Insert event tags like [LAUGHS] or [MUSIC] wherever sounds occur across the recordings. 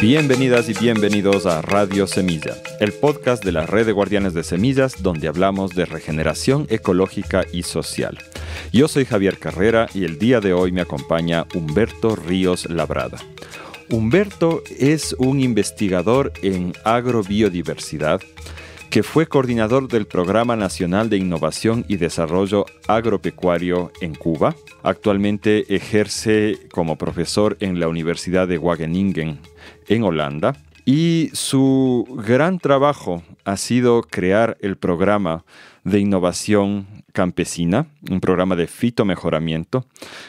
Bienvenidas y bienvenidos a Radio Semilla, el podcast de la red de guardianes de semillas donde hablamos de regeneración ecológica y social. Yo soy Javier Carrera y el día de hoy me acompaña Humberto Ríos Labrada. Humberto es un investigador en agrobiodiversidad que fue coordinador del Programa Nacional de Innovación y Desarrollo Agropecuario en Cuba. Actualmente ejerce como profesor en la Universidad de Wageningen en Holanda. Y su gran trabajo ha sido crear el programa de innovación campesina, un programa de fitomejoramiento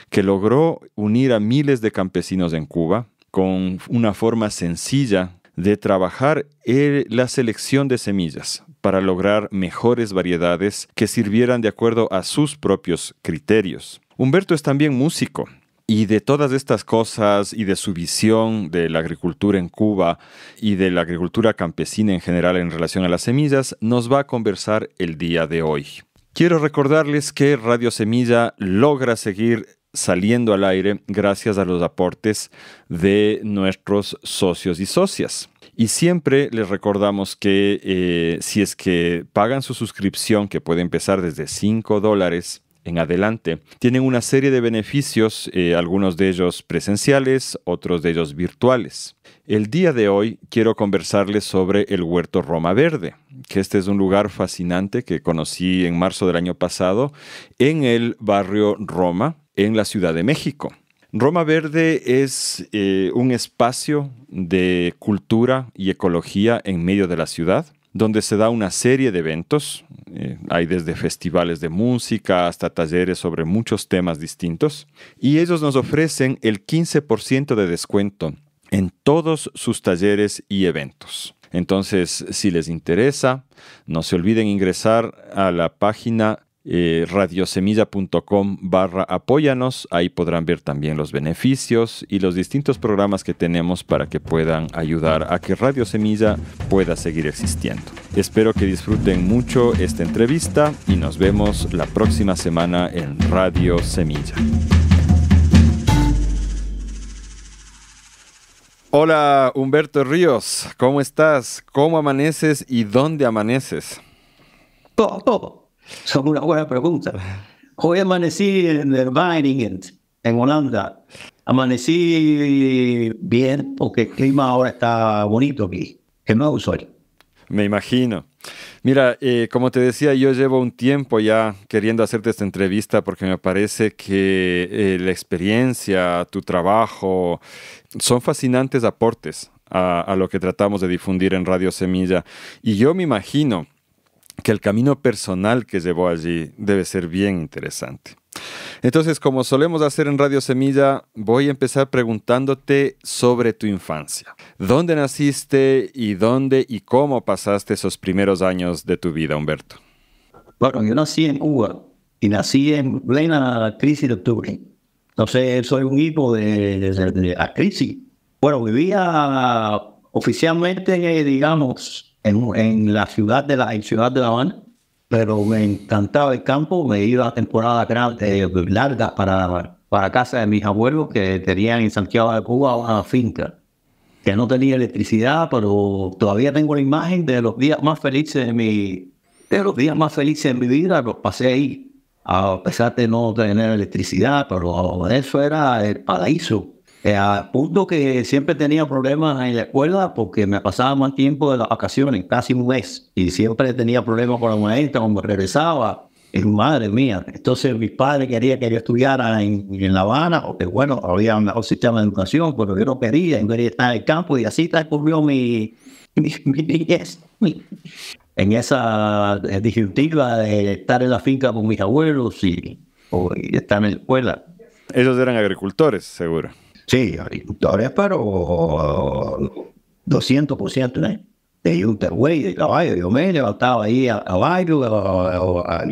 que logró unir a miles de campesinos en Cuba con una forma sencilla de trabajar la selección de semillas para lograr mejores variedades que sirvieran de acuerdo a sus propios criterios. Humberto es también músico y de todas estas cosas y de su visión de la agricultura en Cuba y de la agricultura campesina en general en relación a las semillas, nos va a conversar el día de hoy. Quiero recordarles que Radio Semilla logra seguir saliendo al aire gracias a los aportes de nuestros socios y socias. Y siempre les recordamos que eh, si es que pagan su suscripción, que puede empezar desde 5 dólares, en adelante. Tienen una serie de beneficios, eh, algunos de ellos presenciales, otros de ellos virtuales. El día de hoy quiero conversarles sobre el Huerto Roma Verde, que este es un lugar fascinante que conocí en marzo del año pasado en el barrio Roma, en la Ciudad de México. Roma Verde es eh, un espacio de cultura y ecología en medio de la ciudad donde se da una serie de eventos. Eh, hay desde festivales de música hasta talleres sobre muchos temas distintos. Y ellos nos ofrecen el 15% de descuento en todos sus talleres y eventos. Entonces, si les interesa, no se olviden ingresar a la página eh, radiosemilla.com barra apóyanos. Ahí podrán ver también los beneficios y los distintos programas que tenemos para que puedan ayudar a que Radio Semilla pueda seguir existiendo. Espero que disfruten mucho esta entrevista y nos vemos la próxima semana en Radio Semilla. Hola Humberto Ríos, ¿cómo estás? ¿Cómo amaneces y dónde amaneces? Todo, todo. [LAUGHS] Son una buena pregunta. Hoy amanecí en el Weiningen, en Holanda. Amanecí bien porque el clima ahora está bonito aquí. Que no soy. Me imagino. Mira, eh, como te decía, yo llevo un tiempo ya queriendo hacerte esta entrevista porque me parece que eh, la experiencia, tu trabajo, son fascinantes aportes a, a, lo que tratamos de difundir en Radio Semilla. Y yo me imagino que el camino personal que llevó allí debe ser bien interesante. Entonces, como solemos hacer en Radio Semilla, voy a empezar preguntándote sobre tu infancia. ¿Dónde naciste y dónde y cómo pasaste esos primeros años de tu vida, Humberto? Bueno, yo nací en Cuba y nací en plena crisis de octubre. Entonces, soy un hijo de, de, la crisis. Bueno, vivía oficialmente, digamos, en, en la ciudad de la ciudad de La Habana, pero me encantaba el campo, me iba a temporadas eh, larga largas para, para casa de mis abuelos que tenían en Santiago de Cuba una finca, que no tenía electricidad, pero todavía tengo la imagen de los días más felices de mi, de los días más felices de mi vida, los pasé ahí, a pesar de no tener electricidad, pero eso era el paraíso eh, a punto que siempre tenía problemas en la escuela porque me pasaba más tiempo de las vacaciones, casi un mes, y siempre tenía problemas con la maestra cuando regresaba. Y, madre mía, entonces mis padres querían que yo estudiara en, La Habana, porque bueno, había un sistema de educación, pero yo no quería, yo quería estar en el campo y así transcurrió mi, [LAUGHS] mi, niñez. en esa eh, disyuntiva de estar en la finca con mis abuelos y, o, y estar en la escuela. Ellos eran agricultores, seguro. Sí, pero pero por 200% ¿eh? de Caballo Yo me levantaba ahí a, Caballo, a,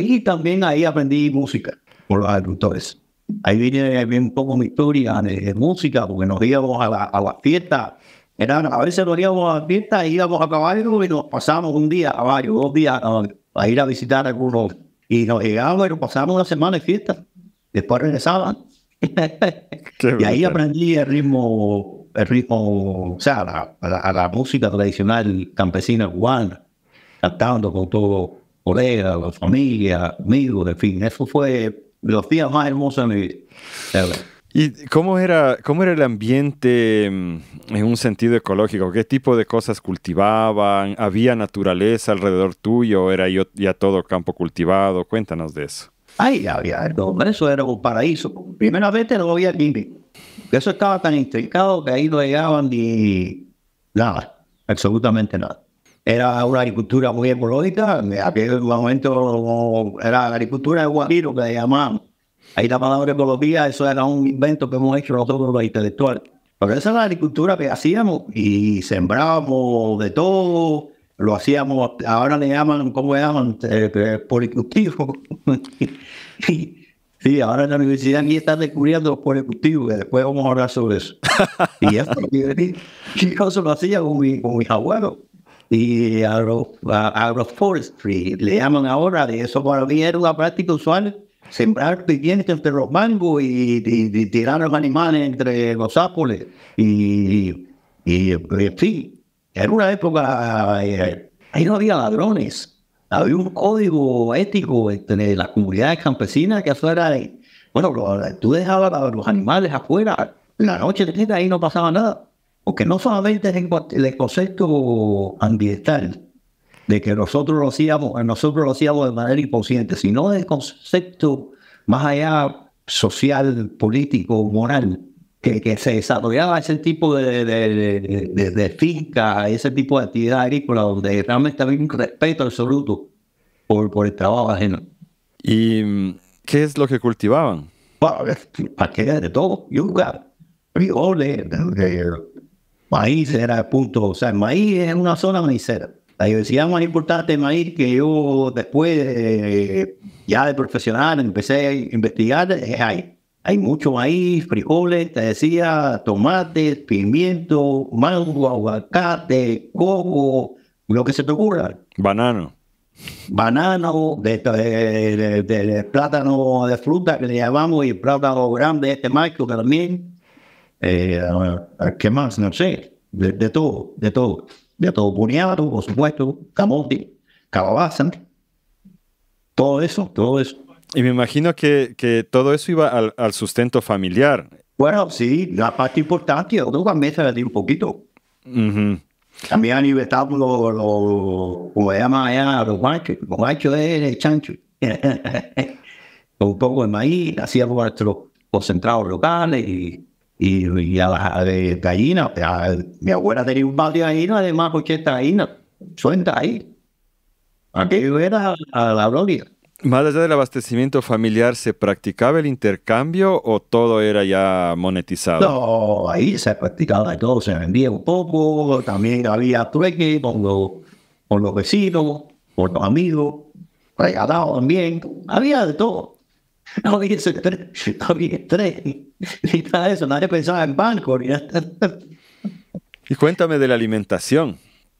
y también ahí aprendí música por los agricultores. Ahí viene, un poco mi historia de, música, porque nos íbamos a la, fiestas. fiesta. Era, a veces nos íbamos a la fiesta, íbamos a caballo y nos pasamos un día a caballo, dos días a, ir a visitar a algunos. Y nos llegábamos y nos pasábamos una semana de fiesta. Después regresaban y ahí aprendí el ritmo, el ritmo, o sea, la, la, música tradicional campesina cubana, cantando con todo, colegas, la familia, amigos, en fin, eso fue los días más hermosos de mi vida. ¿Y cómo era, cómo era el ambiente mm, en un sentido ecológico? ¿Qué tipo de cosas cultivaban? ¿Había naturaleza alrededor tuyo? ¿Era ya todo campo cultivado? Cuéntanos de eso. Ahí había, eso era un paraíso. primera vez te lo había límite. Eso estaba tan intrincado que ahí no llegaban ni nada, absolutamente nada. Era una agricultura muy ecológica, en aquel momento era la agricultura de guajiro que le llamaban. Ahí la palabra ecología, eso era un invento que hemos hecho nosotros los intelectuales. Pero esa era la agricultura que hacíamos y sembrábamos de todo, lo hacíamos, ahora le llaman, ¿cómo le llaman? Eh, eh, policultivo. [LAUGHS] sí, ahora en la universidad aquí están descubriendo los policultivos, después vamos a hablar sobre eso. y eso, decir eso lo hacía con, mis abuelos. Y agroforestry, le llaman ahora, de eso para mí era una práctica usual, sembrar vivientes entre los mangos y, tirar los animales entre los árboles. Y, y, y en fin, en una época, eh, ahí no había ladrones, había un código ético entre este, las comunidades campesinas que eso era, de, bueno, tú dejabas a los animales afuera, la noche de ahí no pasaba nada, porque no solamente es el concepto ambiental, de que nosotros lo hacíamos, nosotros lo hacíamos de manera inconsciente, sino el concepto más allá social, político, moral, que, que, se desarrollaba ese tipo de, de, de, finca, ese tipo de actividad agrícola, donde realmente había un respeto absoluto por, por el trabajo ajeno. ¿Y mm, qué es lo que cultivaban? Bueno, qué de todo, yuca, frijoles, eh, maíz era el punto, o sea, el maíz es una zona maicera. La diversidad más importante de maíz que yo después, eh, ya de profesional, empecé a investigar es ahí hay mucho maíz, frijoles, te decía, tomates, pimiento, mango, aguacate, coco, lo que se te ocurra. Banano. Banano, de, plátano de fruta que le llamamos y plátano grande, este macho que también. Eh, ¿Qué más? No sé. De, todo, de todo. De todo. Puñado, por supuesto, camote, calabaza. Todo eso, todo eso y me imagino que, que todo eso iba al, sustento familiar. Bueno, sí, la parte importante, yo también se un poquito. Uh -huh. También nivel los, lo, como se llama allá, los guanchos. Los guanchos de el chancho. [LAUGHS] un poco de maíz, hacíamos nuestros concentrados locales y, y, a las de gallinas. Mi abuela tenía un patio de gallinas, además, porque esta suelta ahí. Aquello era a la gloria. Más allá del abastecimiento familiar, ¿se practicaba el intercambio o todo era ya monetizado? No, ahí se practicaba todo, se vendía un poco, también había trueque con, los, vecinos, con los amigos, regalado también, había de todo. [LAUGHS] No había tres, no había ni nada de eso, nadie pensaba en banco. Y cuéntame de la alimentación.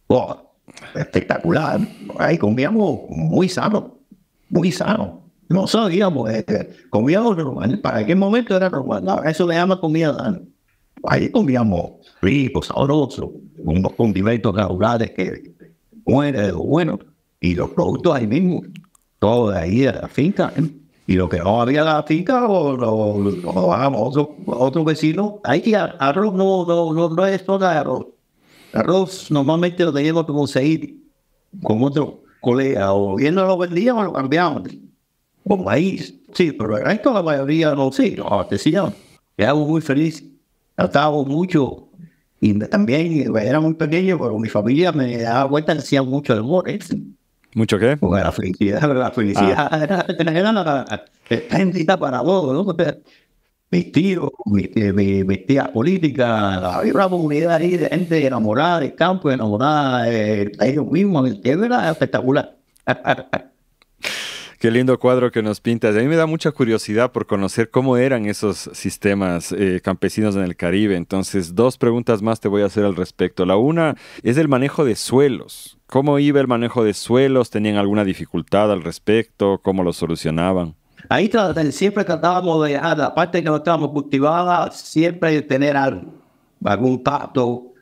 Oh, espectacular, ahí comíamos muy sano muy sano. No sabíamos, este eh, eh, comíamos normal. ¿Para qué momento era normal? No, eso le llama comida Ahí comíamos rico, sabroso, unos condimentos naturales que muere de bueno. Y los productos ahí mismo, todo de ahí de la finca. ¿eh? Y lo que no había en la finca, o, o, o otro, otro, vecino, ahí arroz no, no, no, es todo arroz. Arroz normalmente lo teníamos que conseguir con otro colega, o bien no lo vendíamos, lo cambiamos. Como país sí, pero el resto la mayoría no, sí, no, me muy feliz, estaba mucho, y también era muy pequeño, pero mi familia me daba cuenta que hacía mucho amor. ¿Mucho qué? Porque la felicidad, la felicidad era, la, para todos, ¿no? Mi tío, mi, mi, había una comunidad ahí de gente enamorada del campo, enamorada de, ellos mismos, era espectacular. Qué lindo cuadro que nos pintas. A mí me da mucha curiosidad por conocer cómo eran esos sistemas eh, campesinos en el Caribe. Entonces, dos preguntas más te voy a hacer al respecto. La una es el manejo de suelos. ¿Cómo iba el manejo de suelos? ¿Tenían alguna dificultad al respecto? ¿Cómo lo solucionaban? Ahí siempre tratábamos de dejar la parte que no estábamos cultivada, siempre tener algún pacto,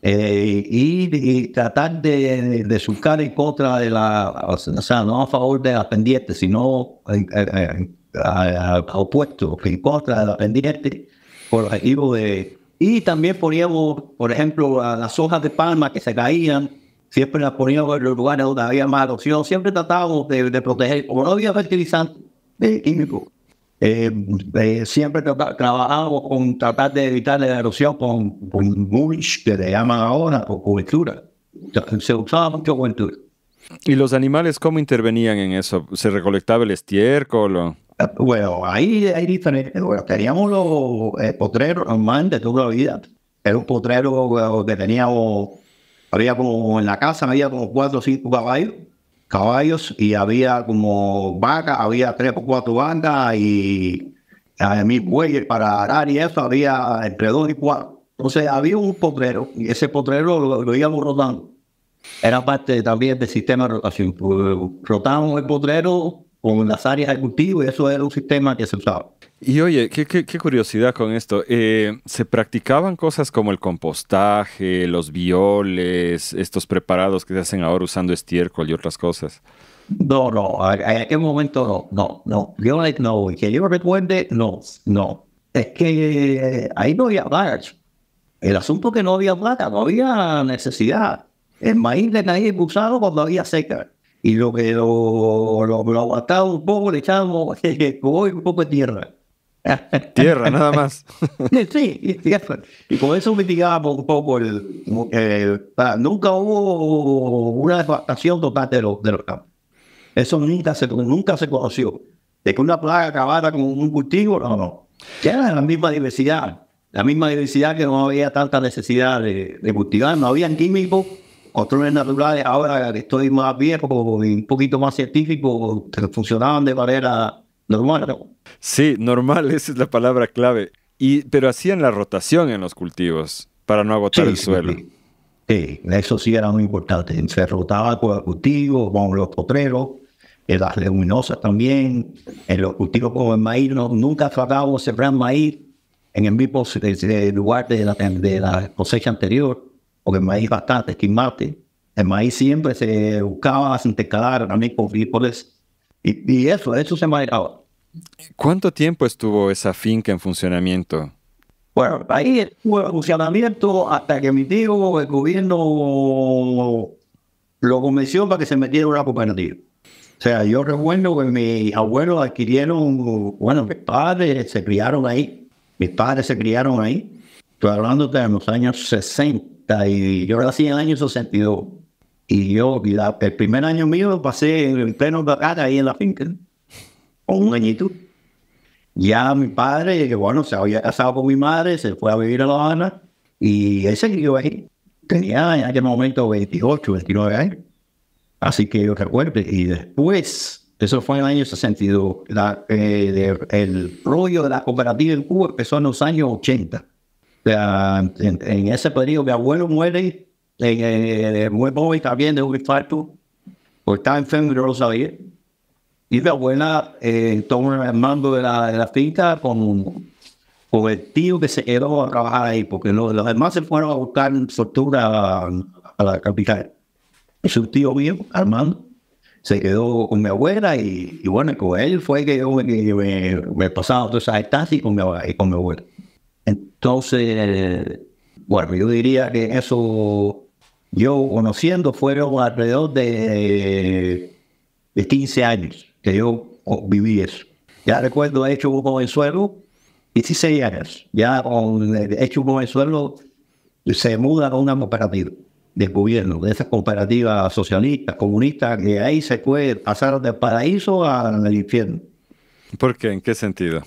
eh, y, tratar de, de, surcar en contra de la, o sea, no a favor de la pendiente, sino al opuesto, en contra de la pendiente, por objetivo de... Y también poníamos, por ejemplo, las hojas de palma que se caían, siempre las poníamos en los lugares donde había más erosión, siempre tratábamos de, de proteger, como no había fertilizante, de eh, eh, siempre trabajábamos con tratar de evitar la erosión con, mulch, que te llaman ahora, o cobertura. Se usaba mucho cobertura. ¿Y los animales cómo intervenían en eso? ¿Se recolectaba el estiércol? O? Ah, bueno, ahí hay eh, Bueno, teníamos los potreros normales de toda la vida. Era un potrero que teníamos, había como en la casa, había como cuatro o cinco caballos caballos y había como vacas, había tres o cuatro bandas y a eh, mí bueyes para arar y eso, había entre dos y cuatro. Entonces había un potrero y ese potrero lo, lo íbamos rotando. Era parte también del sistema de rotación. Pues, rotamos el potrero con las áreas de cultivo y eso era un sistema que se usaba. Y oye, qué, curiosidad con esto. Eh, ¿Se practicaban cosas como el compostaje, los violes, estos preparados que se hacen ahora usando estiércol y otras cosas? No, no, en aquel momento no, no, no. Yo no, que yo no, no. Es que eh, ahí no había large. El asunto que no había plata, no había necesidad. El maíz de nadie usado cuando había seca y lo que lo, lo, un poco le echábamos [LAUGHS] un poco de tierra. Tierra, nada más. [LAUGHS] sí, tierra. Y con eso mitigábamos un poco el. nunca hubo una devastación total de los, campos. Eso nunca se, nunca se conoció. De que una plaga acabara con un cultivo, no, no. Ya era la misma diversidad. La misma diversidad que no había tanta necesidad de, de cultivar, no habían químicos otros naturales, ahora estoy más viejo y un poquito más científico, funcionaban de manera normal. Sí, normal, [LAUGHS] esa es la palabra clave. Y, pero hacían la rotación en los cultivos para no agotar el suelo. Sí, eso sí era muy importante. Se rotaba con los cultivos, con los potreros, en las leguminosas también, en los cultivos como el maíz. No, nunca tratábamos de sembrar maíz en el mismo eh, lugar de la cosecha anterior porque el maíz bastante, esquimate. El maíz siempre se buscaba se también con frijoles. Y, y, eso, eso se manejaba. ¿Cuánto tiempo estuvo esa finca en funcionamiento? Bueno, ahí estuvo en funcionamiento hasta que mi tío, el gobierno, lo convenció para que se metiera una cooperativa. O sea, yo recuerdo que mis abuelos adquirieron, bueno, mis padres se criaron ahí. Mis padres se criaron ahí. Estoy hablando de los años 60 y yo nací en el año 62. Y yo, el primer año mío pasé en pleno casa ahí en la finca, con un añito. Ya mi padre, que bueno, se había casado con mi madre, se fue a vivir a La Habana y ese siguió ahí. Tenía en aquel momento 28, 29 años. Así que yo recuerdo. Y después, eso fue en el año 62, la, eh, el rollo de la cooperativa en Cuba empezó en los años 80 en, ese periodo, mi abuelo muere, en, muy joven también de un infarto, porque estaba enfermo y lo sabía. Y mi abuela eh, tomó el mando de la, de la finca con, el tío que se quedó a trabajar ahí, porque los, demás se fueron a buscar en a, la capital. su tío mío, Armando, se quedó con mi abuela y, bueno, con él fue que yo me, me, pasaba todas esas estancias con mi, con mi abuela. Entonces, bueno, yo diría que eso, yo conociendo, fueron alrededor de, de 15 años que yo viví eso. Ya recuerdo, he hecho un jovenzuelo, 16 años, ya he hecho un jovenzuelo, se muda a una cooperativa del gobierno, de esa cooperativas socialista, comunista, que ahí se puede pasar del paraíso al infierno. ¿Por qué? ¿En qué sentido?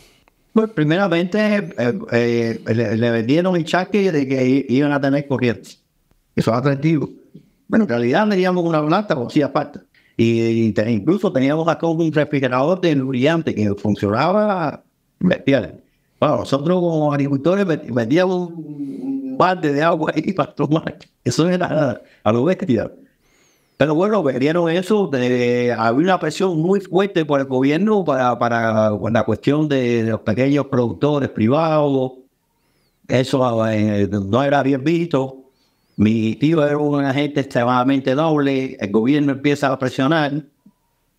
Pues primeramente eh, eh, le, vendieron el chaque de que iban a tener corrientes. Eso es atractivo. Bueno, en realidad teníamos una planta por hacía falta. Y, incluso teníamos acá un refrigerador de brillante que funcionaba bestial. Bueno, nosotros como agricultores vendíamos un balde de agua ahí [LAUGHS] para tomar. Eso era a lo bestial. Pero bueno, vieron eso, había una presión muy fuerte por el gobierno para, para la cuestión de, los pequeños productores privados. Eso eh, no era bien visto. Mi tío era un agente extremadamente doble, el gobierno empieza a presionar.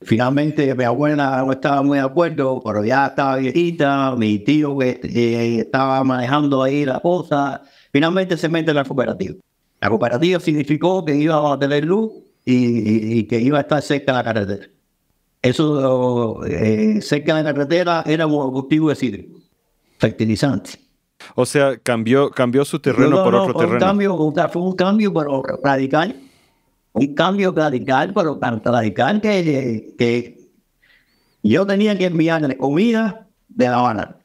Finalmente mi abuela no estaba muy de acuerdo, pero ya estaba viejita, mi tío que eh, estaba manejando ahí la cosa. Finalmente se mete en la cooperativa. La cooperativa significó que iba a tener luz y, que iba a estar cerca de la carretera. Eso, eh, cerca de la carretera, era un cultivo de sidra, fertilizante. O sea, cambió, cambió su terreno por otro terreno. Un cambio, fue un cambio pero radical. Un cambio radical, pero tan radical que, que yo tenía que enviarle comida de La Habana.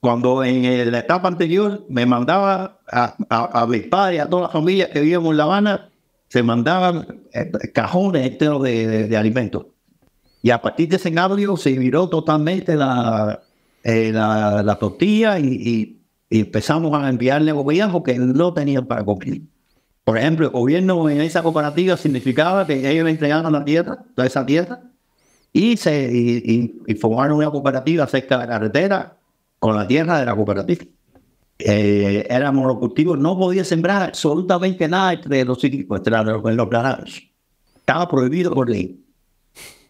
Cuando en la etapa anterior me mandaba a, a, mis padres, a todas las familias que vivíamos en La Habana, se mandaban eh, cajones enteros de, de, alimentos. Y a partir de ese cambio se viró totalmente la, eh, la, tortilla y, empezamos a enviarle bobillas que no tenían para cumplir. Por ejemplo, el gobierno en esa cooperativa significaba que ellos entregaban la tierra, toda esa tierra, y, se, y formaron una cooperativa cerca de la carretera con la tierra de la cooperativa eh, era monocultivo, no podía sembrar absolutamente nada entre los cítricos, entre los, los Estaba prohibido por ley.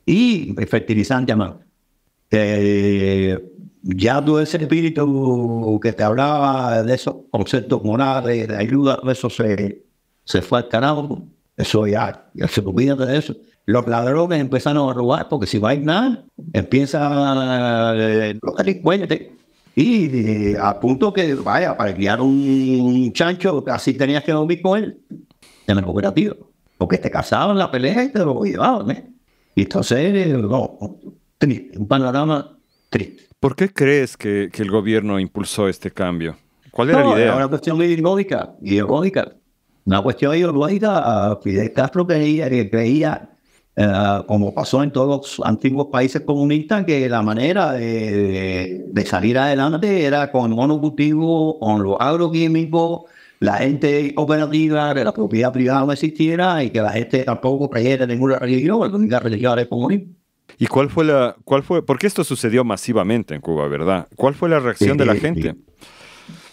Y fertilizante eh, ya tuve ese espíritu que te hablaba de esos conceptos morales, de ayuda, eso se, se fue al carajo. Eso ya, se olvidan de eso. Los ladrones empezaron a robar porque si va a ir nada, empiezan eh, los delincuentes y eh, a punto que, vaya, para criar un, chancho, así tenías que dormir con él en el cooperativo Porque te casaban la pelea y te lo llevaban. ¿eh? Y entonces, no, triste, un panorama triste. ¿Por qué crees que, que el gobierno impulsó este cambio? ¿Cuál era la idea? Era una cuestión ideológica, ideológica. Una cuestión ideológica. Fidel Castro creía, creía eh, ah, como pasó en todos los antiguos países comunistas, que la manera de, salir adelante era con un monocultivo, con los agroquímicos, la gente operativa que la propiedad privada no existiera y que la gente tampoco creyera en ninguna religión, la única religión era el comunismo. ¿Y cuál fue la, cuál fue, qué esto sucedió masivamente en Cuba, ¿verdad? ¿Cuál fue la reacción de la gente?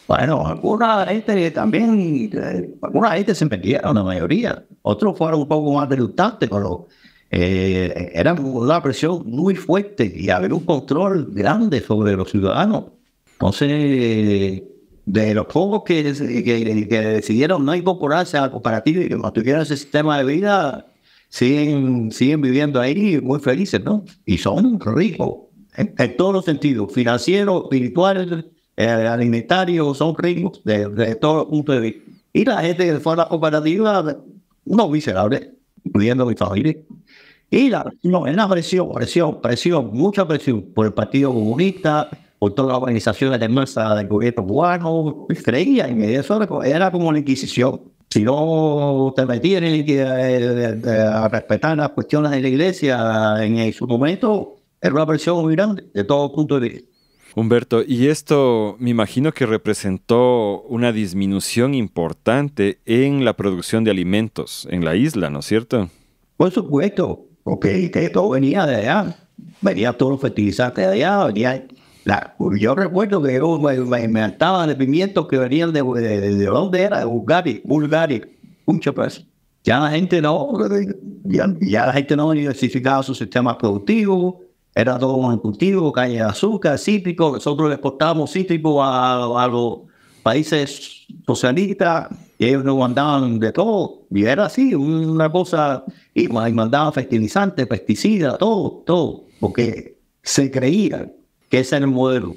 Bueno, alguna gente también, eh, alguna gente se metieron, la mayoría. Otros fueron un poco más con pero eh, era una presión muy fuerte y había un control grande sobre los ciudadanos. Entonces, de los pocos que, que, decidieron no incorporarse a la cooperativa y que mantuvieron ese sistema de vida, siguen, siguen viviendo ahí muy felices, ¿no? Y son ricos, ¿eh? en, todos los sentidos, financieros, espirituales, eh, alimentarios, son ricos de, de todos puntos de vista. Y la gente que fue a la cooperativa, unos miserables, incluyendo mis familia. Y la, no, presión, presión, presión, mucha presión por el Partido Comunista, por todas las organizaciones de masa del gobierno cubano. Creía en eso, era como la Inquisición. Si no te metían eh, a respetar las cuestiones de la iglesia en su momento, era una presión muy grande, de todo punto de vista. Humberto, y esto me imagino que representó una disminución importante en la producción de alimentos en la isla, ¿no es cierto? Por supuesto, Ok, todo venía de allá. Venía todo los fertilizantes de allá. Venía, yo recuerdo que yo me, me, de pimientos que venían de, de, dónde era, de Bulgari, Bulgaria, mucho Ya la gente no, ya, la gente no diversificaba su sistema productivo, era todo un cultivo, caña de azúcar, cítrico, nosotros exportábamos cítrico a, a los países socialistas, y ellos nos mandaban de todo, y era así, una cosa, y mandaban fertilizantes, pesticidas, todo, todo, porque se creía que ese era el modelo.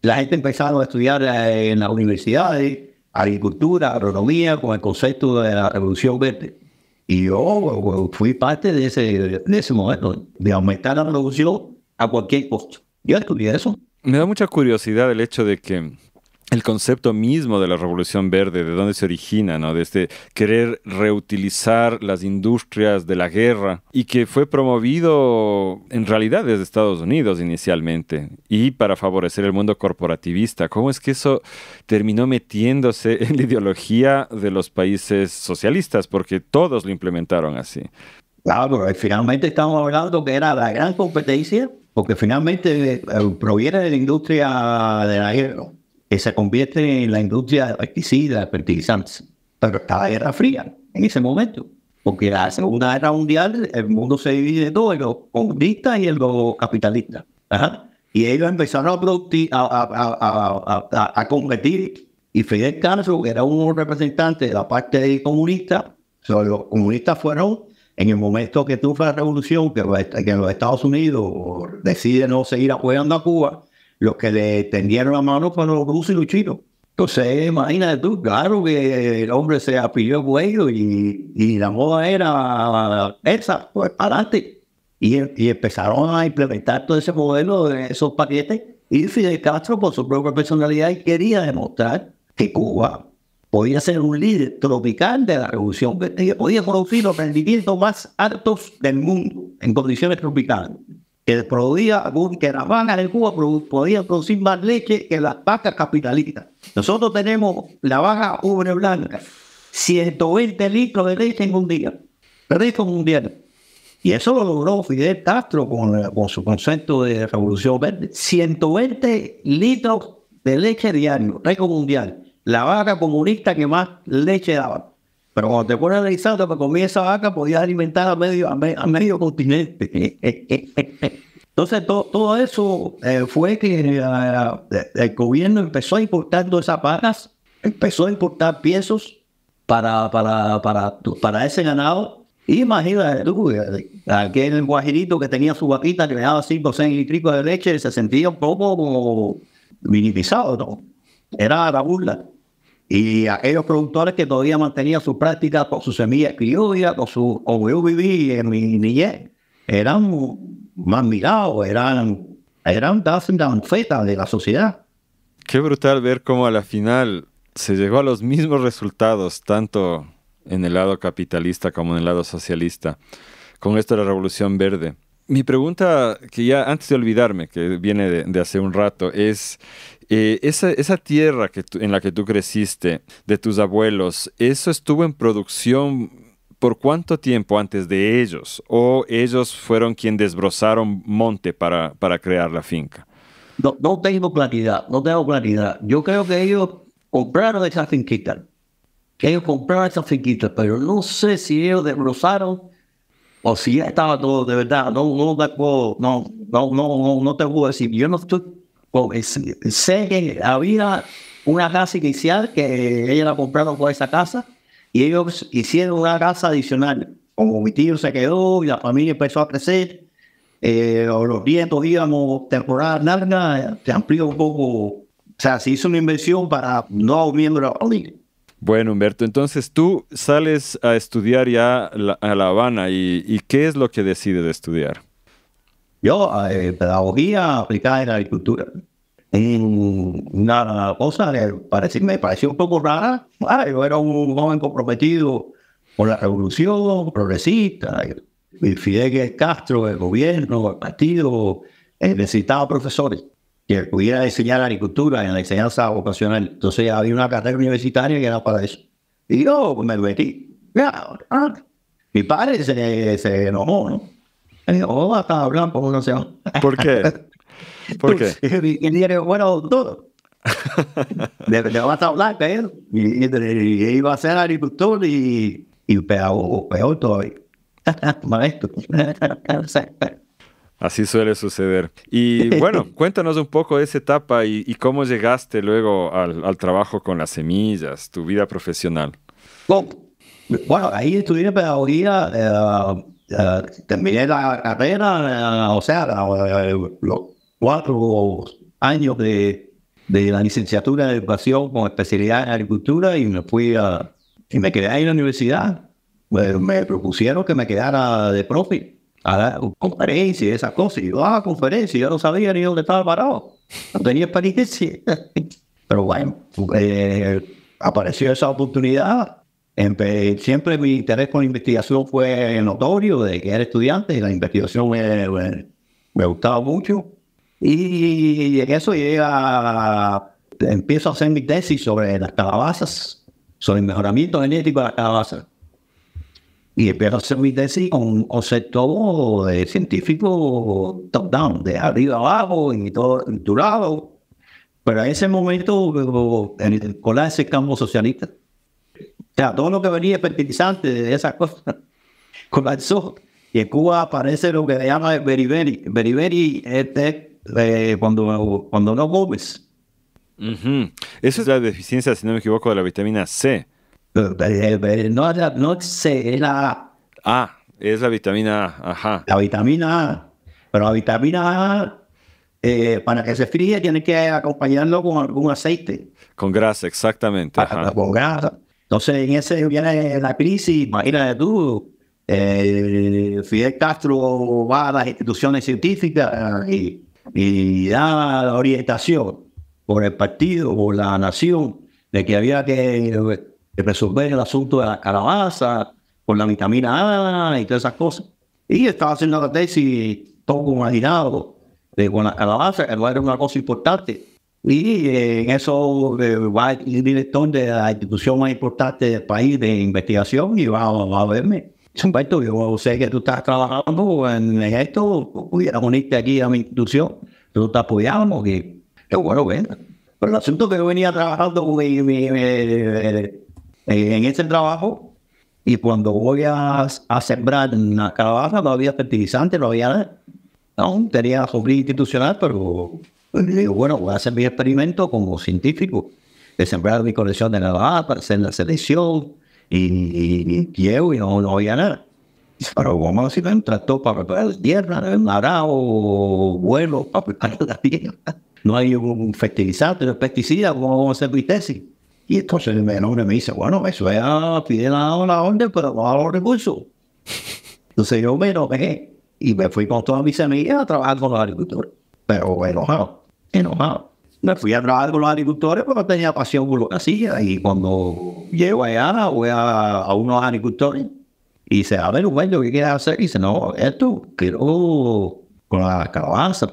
La gente empezaba a estudiar eh, en las universidades agricultura, agronomía, con el concepto de la revolución verde. Y yo oh, oh, fui parte de ese, de ese modelo, de aumentar la producción a cualquier costo. Yo estudié eso. Me da mucha curiosidad el hecho de que el concepto mismo de la revolución verde, de dónde se origina, ¿no? De este querer reutilizar las industrias de la guerra y que fue promovido en realidad desde Estados Unidos inicialmente y para favorecer el mundo corporativista. ¿Cómo es que eso terminó metiéndose [LAUGHS] en la ideología de los países socialistas? Porque todos lo implementaron así. Claro, eh, finalmente estamos hablando que era la gran competencia, porque finalmente eh, proviene de la industria de la guerra que se convierte en la industria de pesticidas, fertilizantes. Pero estaba la Guerra Fría en ese momento, porque la Segunda Guerra Mundial el mundo se divide en dos, en los comunistas y en los capitalistas. Ajá. Y ellos empezaron a, producir, a, competir. Y Fidel Castro era un representante de la parte comunista. los comunistas fueron, en el momento que tuvo la revolución, que, los Estados Unidos decide no seguir apoyando a Cuba, los que le tendieron la mano fueron los rusos y los chinos. Entonces, imagínate tú, claro que el hombre se apilló el cuello y, la moda era esa, pues adelante. Y, y, empezaron a implementar todo ese modelo de esos paquetes. Y Fidel Castro, por su propia personalidad, quería demostrar que Cuba podía ser un líder tropical de la revolución, que podía producir los rendimientos más altos del mundo en condiciones tropicales que producía que las vacas de Cuba podían producir más leche que las vacas capitalistas. Nosotros tenemos la vaca ubre blanca, 120 litros de leche en un día, récord mundial. Y eso lo logró Fidel Castro con, su concepto de revolución verde. 120 litros de leche diario, récord mundial. La vaca comunista que más leche daba. Pero cuando te pones a analizar para comer esa vaca, podías alimentar a medio, a, medio continente. [LAUGHS] Entonces, todo eso eh, fue que eh, el gobierno empezó a importar todas esas vacas, empezó a importar piezos para, para, para, para ese ganado. Imagínate tú, eh, aquel guajirito que tenía su vaquita, que le daba 5 o 6 litros de leche, se sentía un poco como minimizado, Era la burla. Y aquellos productores que todavía mantenían su práctica por su semillas criollas, con su como viví en mi niñez, eran más mirados, eran, eran fetas de la sociedad. Qué brutal ver cómo a la final se llegó a los mismos resultados, tanto en el lado capitalista como en el lado socialista, con esto de la revolución verde. Mi pregunta, que ya antes de olvidarme, que viene de hace un rato, es eh, esa, esa, tierra que en la que tú creciste, de tus abuelos, ¿eso estuvo en producción por cuánto tiempo antes de ellos? ¿O ellos fueron quienes desbrozaron monte para, para crear la finca? No, no, tengo claridad, no tengo claridad. Yo creo que ellos compraron esa finquita. Que ellos compraron esa finquita, pero no sé si ellos desbrozaron o si ya estaba todo de verdad. No, no, no, no, no, no te puedo decir. Yo no estoy eh, sé que había una casa inicial que eh, ella la compraron por esa casa y ellos hicieron una casa adicional. Como mi tío se quedó y la familia empezó a crecer, eh, los vientos íbamos temporada larga, se amplió un poco, o sea, se hizo una inversión para no aumentar la Bueno, Humberto, entonces tú sales a estudiar ya a La Habana y, y ¿qué es lo que decides de estudiar? Yo, eh, pedagogía aplicada en la agricultura. Una cosa que parecía, me pareció un poco rara. yo era un joven comprometido con la revolución, progresista. Y Fidel Castro, el gobierno, el partido, eh, necesitaba profesores que pudieran enseñar agricultura en la enseñanza vocacional. Entonces había una carrera universitaria que era para eso. Y yo me metí. Ah, mi padre se, se enojó, ¿no? Hola, O hasta blanco, no sé. ¿Por qué? ¿Por qué? Y dije, bueno, todo. de, vas a hablar ¿pero? Y, iba a ser agricultor y, y peor, peor todavía. [LAUGHS] Maestro. [LAUGHS] Así suele suceder. Y bueno, [LAUGHS] cuéntanos un poco de esa etapa y, cómo llegaste luego al, trabajo con las semillas, tu vida profesional. Bueno, ahí estudié pedagogía, eh, eh, terminé la carrera, eh, o sea, eh, los cuatro años de, de la licenciatura de educación con especialidad en agricultura y me fui a, y me quedé ahí en la universidad. me propusieron que me quedara de profe a dar conferencias y esas cosas. Y yo, ah, conferencias, yo no sabía ni dónde estaba parado. No tenía experiencia. [LAUGHS] Pero bueno, apareció esa oportunidad Em, siempre mi interés por la investigación fue notorio de que era estudiante, y la investigación me, gustaba mucho. Y eso llega, empiezo a hacer mi tesis sobre las calabazas, sobre el mejoramiento genético de las calabazas. Y empiezo a hacer mi tesis con un concepto de científico top-down, de arriba abajo y todo estructurado. Pero en ese momento, en el ese campo socialista, o sea, todo lo que venía fertilizante de esas cosas [LAUGHS] colapsó. Y en Cuba aparece lo que se llama beriberi. Beriberi este, cuando, cuando no comes. Esa es la deficiencia, si no me equivoco, de la vitamina C. Eh, eh, no, no C, es la A. Ah, es la vitamina A. Ajá. La vitamina A. Pero la vitamina A, eh, para que se fríe, tiene que acompañarlo con algún aceite. Con grasa, exactamente. Con grasa. Entonces, en ese viene la crisis, imagínate tú, eh, Fidel Castro va a las instituciones científicas y, da la orientación por el partido, por la nación, de que había que resolver el asunto de la calabaza, por la vitamina A y todas esas cosas. Y estaba haciendo la tesis todo imaginado de con la calabaza, que no era una cosa importante, y eh, en eso eh, va el director de la institución más importante del país de investigación y va, a verme. yo sé que tú estás trabajando en esto, pudiera unirte aquí a mi institución, tú te apoyamos que es bueno, Pero el asunto que yo venía trabajando en ese trabajo y cuando voy a, a sembrar la calabaza no había fertilizante, no había No, tenía sobre institucional, pero y pues le digo, bueno, voy a hacer mi experimento como científico. de sembrar mi colección de navajas para hacer la selección y, y, y, llevo y no, había nada. Pero vamos a decir, un para preparar tierra, un vuelo para preparar la tierra. No hay un fertilizante, no pesticida, como vamos a hacer mi tesis? Y entonces el menor me dice, bueno, eso es pide la, onda, pero no a los recursos. Entonces yo me enojé y me fui con todas mis semillas a trabajar con los agricultores, pero enojado enojado. Me fui a trabajar con los agricultores porque tenía pasión por lo que hacía. Y cuando llego allá, voy a, a unos agricultores y dice, a ver, bueno ¿qué quieres hacer? Y dice, no, esto quiero con la calabaza.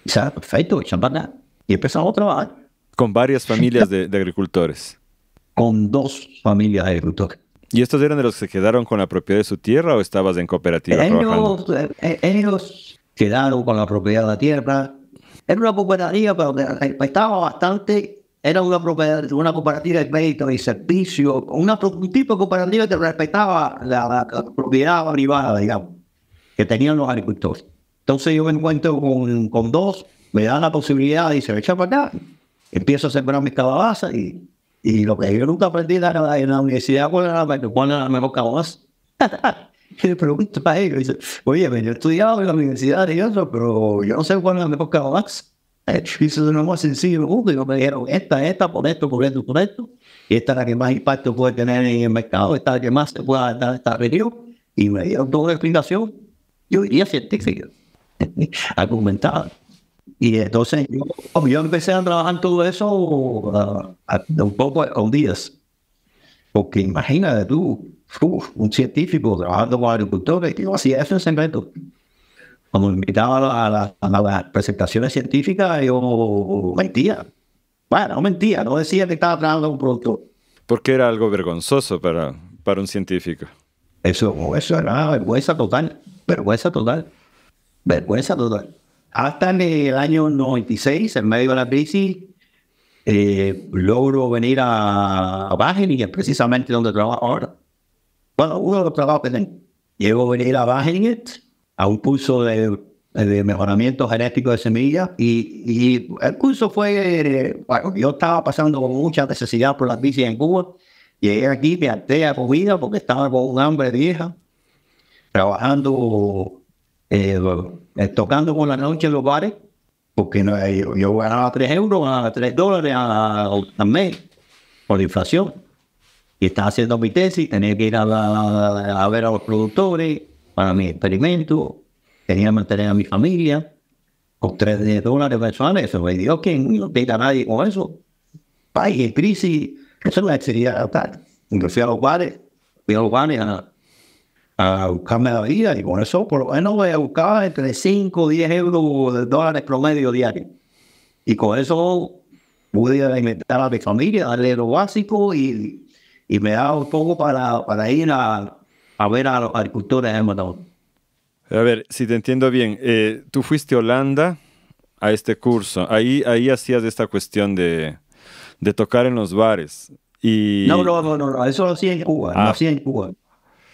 Y dice, ah, perfecto, champana. Y empezamos a trabajar. Con varias familias de, agricultores. Con dos familias de agricultores. ¿Y estos eran de los que quedaron con la propiedad de su tierra o estabas en cooperativa ellos, eh, eh, Ellos quedaron con la propiedad de la tierra, era una cooperativa, pero respetaba bastante, era una, una cooperativa de crédito y servicio, una, un tipo de cooperativa que respetaba la, propiedad privada, digamos, que tenían los agricultores. Entonces yo me encuentro con, con dos, me dan la posibilidad y se me echa para acá, empiezo a sembrar mis calabazas y, lo que yo nunca aprendí en la, en la universidad, ¿cuál era la, cuál [LAUGHS] [LAUGHS] Y le pregunto para ellos, oye, pues, yo he estudiado en la universidad y eso, pero yo no sé cuál es la época Max. Eh, y eso es lo más sencillo, yo me dijeron, esta, esta, por esto, por esto, por esto. Y esta es la que más impacto puede tener en el mercado, esta es la que más se puede dar esta reunión. Y me dieron toda la explicación, yo diría científica, [LAUGHS] argumentada. Y entonces yo, empecé a trabajar en todo eso ah, un poco a días. Porque imagínate tú, Uh, un científico trabajando con agricultores, y yo hacía eso en secreto. Cuando me invitaban a, las presentaciones científicas, yo mentía. Bueno, no mentía, no decía que estaba trabajando con un productor. Porque era algo vergonzoso para, para un científico. Eso, eso era vergüenza total, vergüenza total, vergüenza total. Hasta en el año 96, en medio de la crisis, eh, logro venir a, a Bajen y es precisamente donde trabajo ahora. Bueno, uno de los trabajos que tengo. a venir a Wageningen a un curso de, mejoramiento genético de semillas y, el curso fue, yo estaba pasando con mucha necesidad por las bicis en Cuba. Llegué aquí, me harté a comida porque estaba con un hambre vieja, trabajando, eh, tocando con la noche en los bares, porque yo, ganaba 3 euros, ganaba 3 dólares al mes por inflación estaba haciendo mi tesis, tenía que ir a, ver a los productores para mi experimento, tenía que mantener a mi familia con 3 dólares mensuales, eso me dijo, que no te a nadie con eso? País, crisis, eso no sería tal. Yo fui a los bares, fui a los bares a, buscarme la vida y con eso por lo menos voy a entre 5 o 10 euros de dólares promedio diario. Y con eso pude alimentar a mi familia, darle lo básico y y me daba un poco para, para ir a, a, ver a los agricultores de A ver, si te entiendo bien, eh, tú fuiste a Holanda a este curso, ahí, ahí hacías esta cuestión de, de tocar en los bares. Y... No, no, no, eso lo hacía en Cuba, lo ah. hacía en Cuba.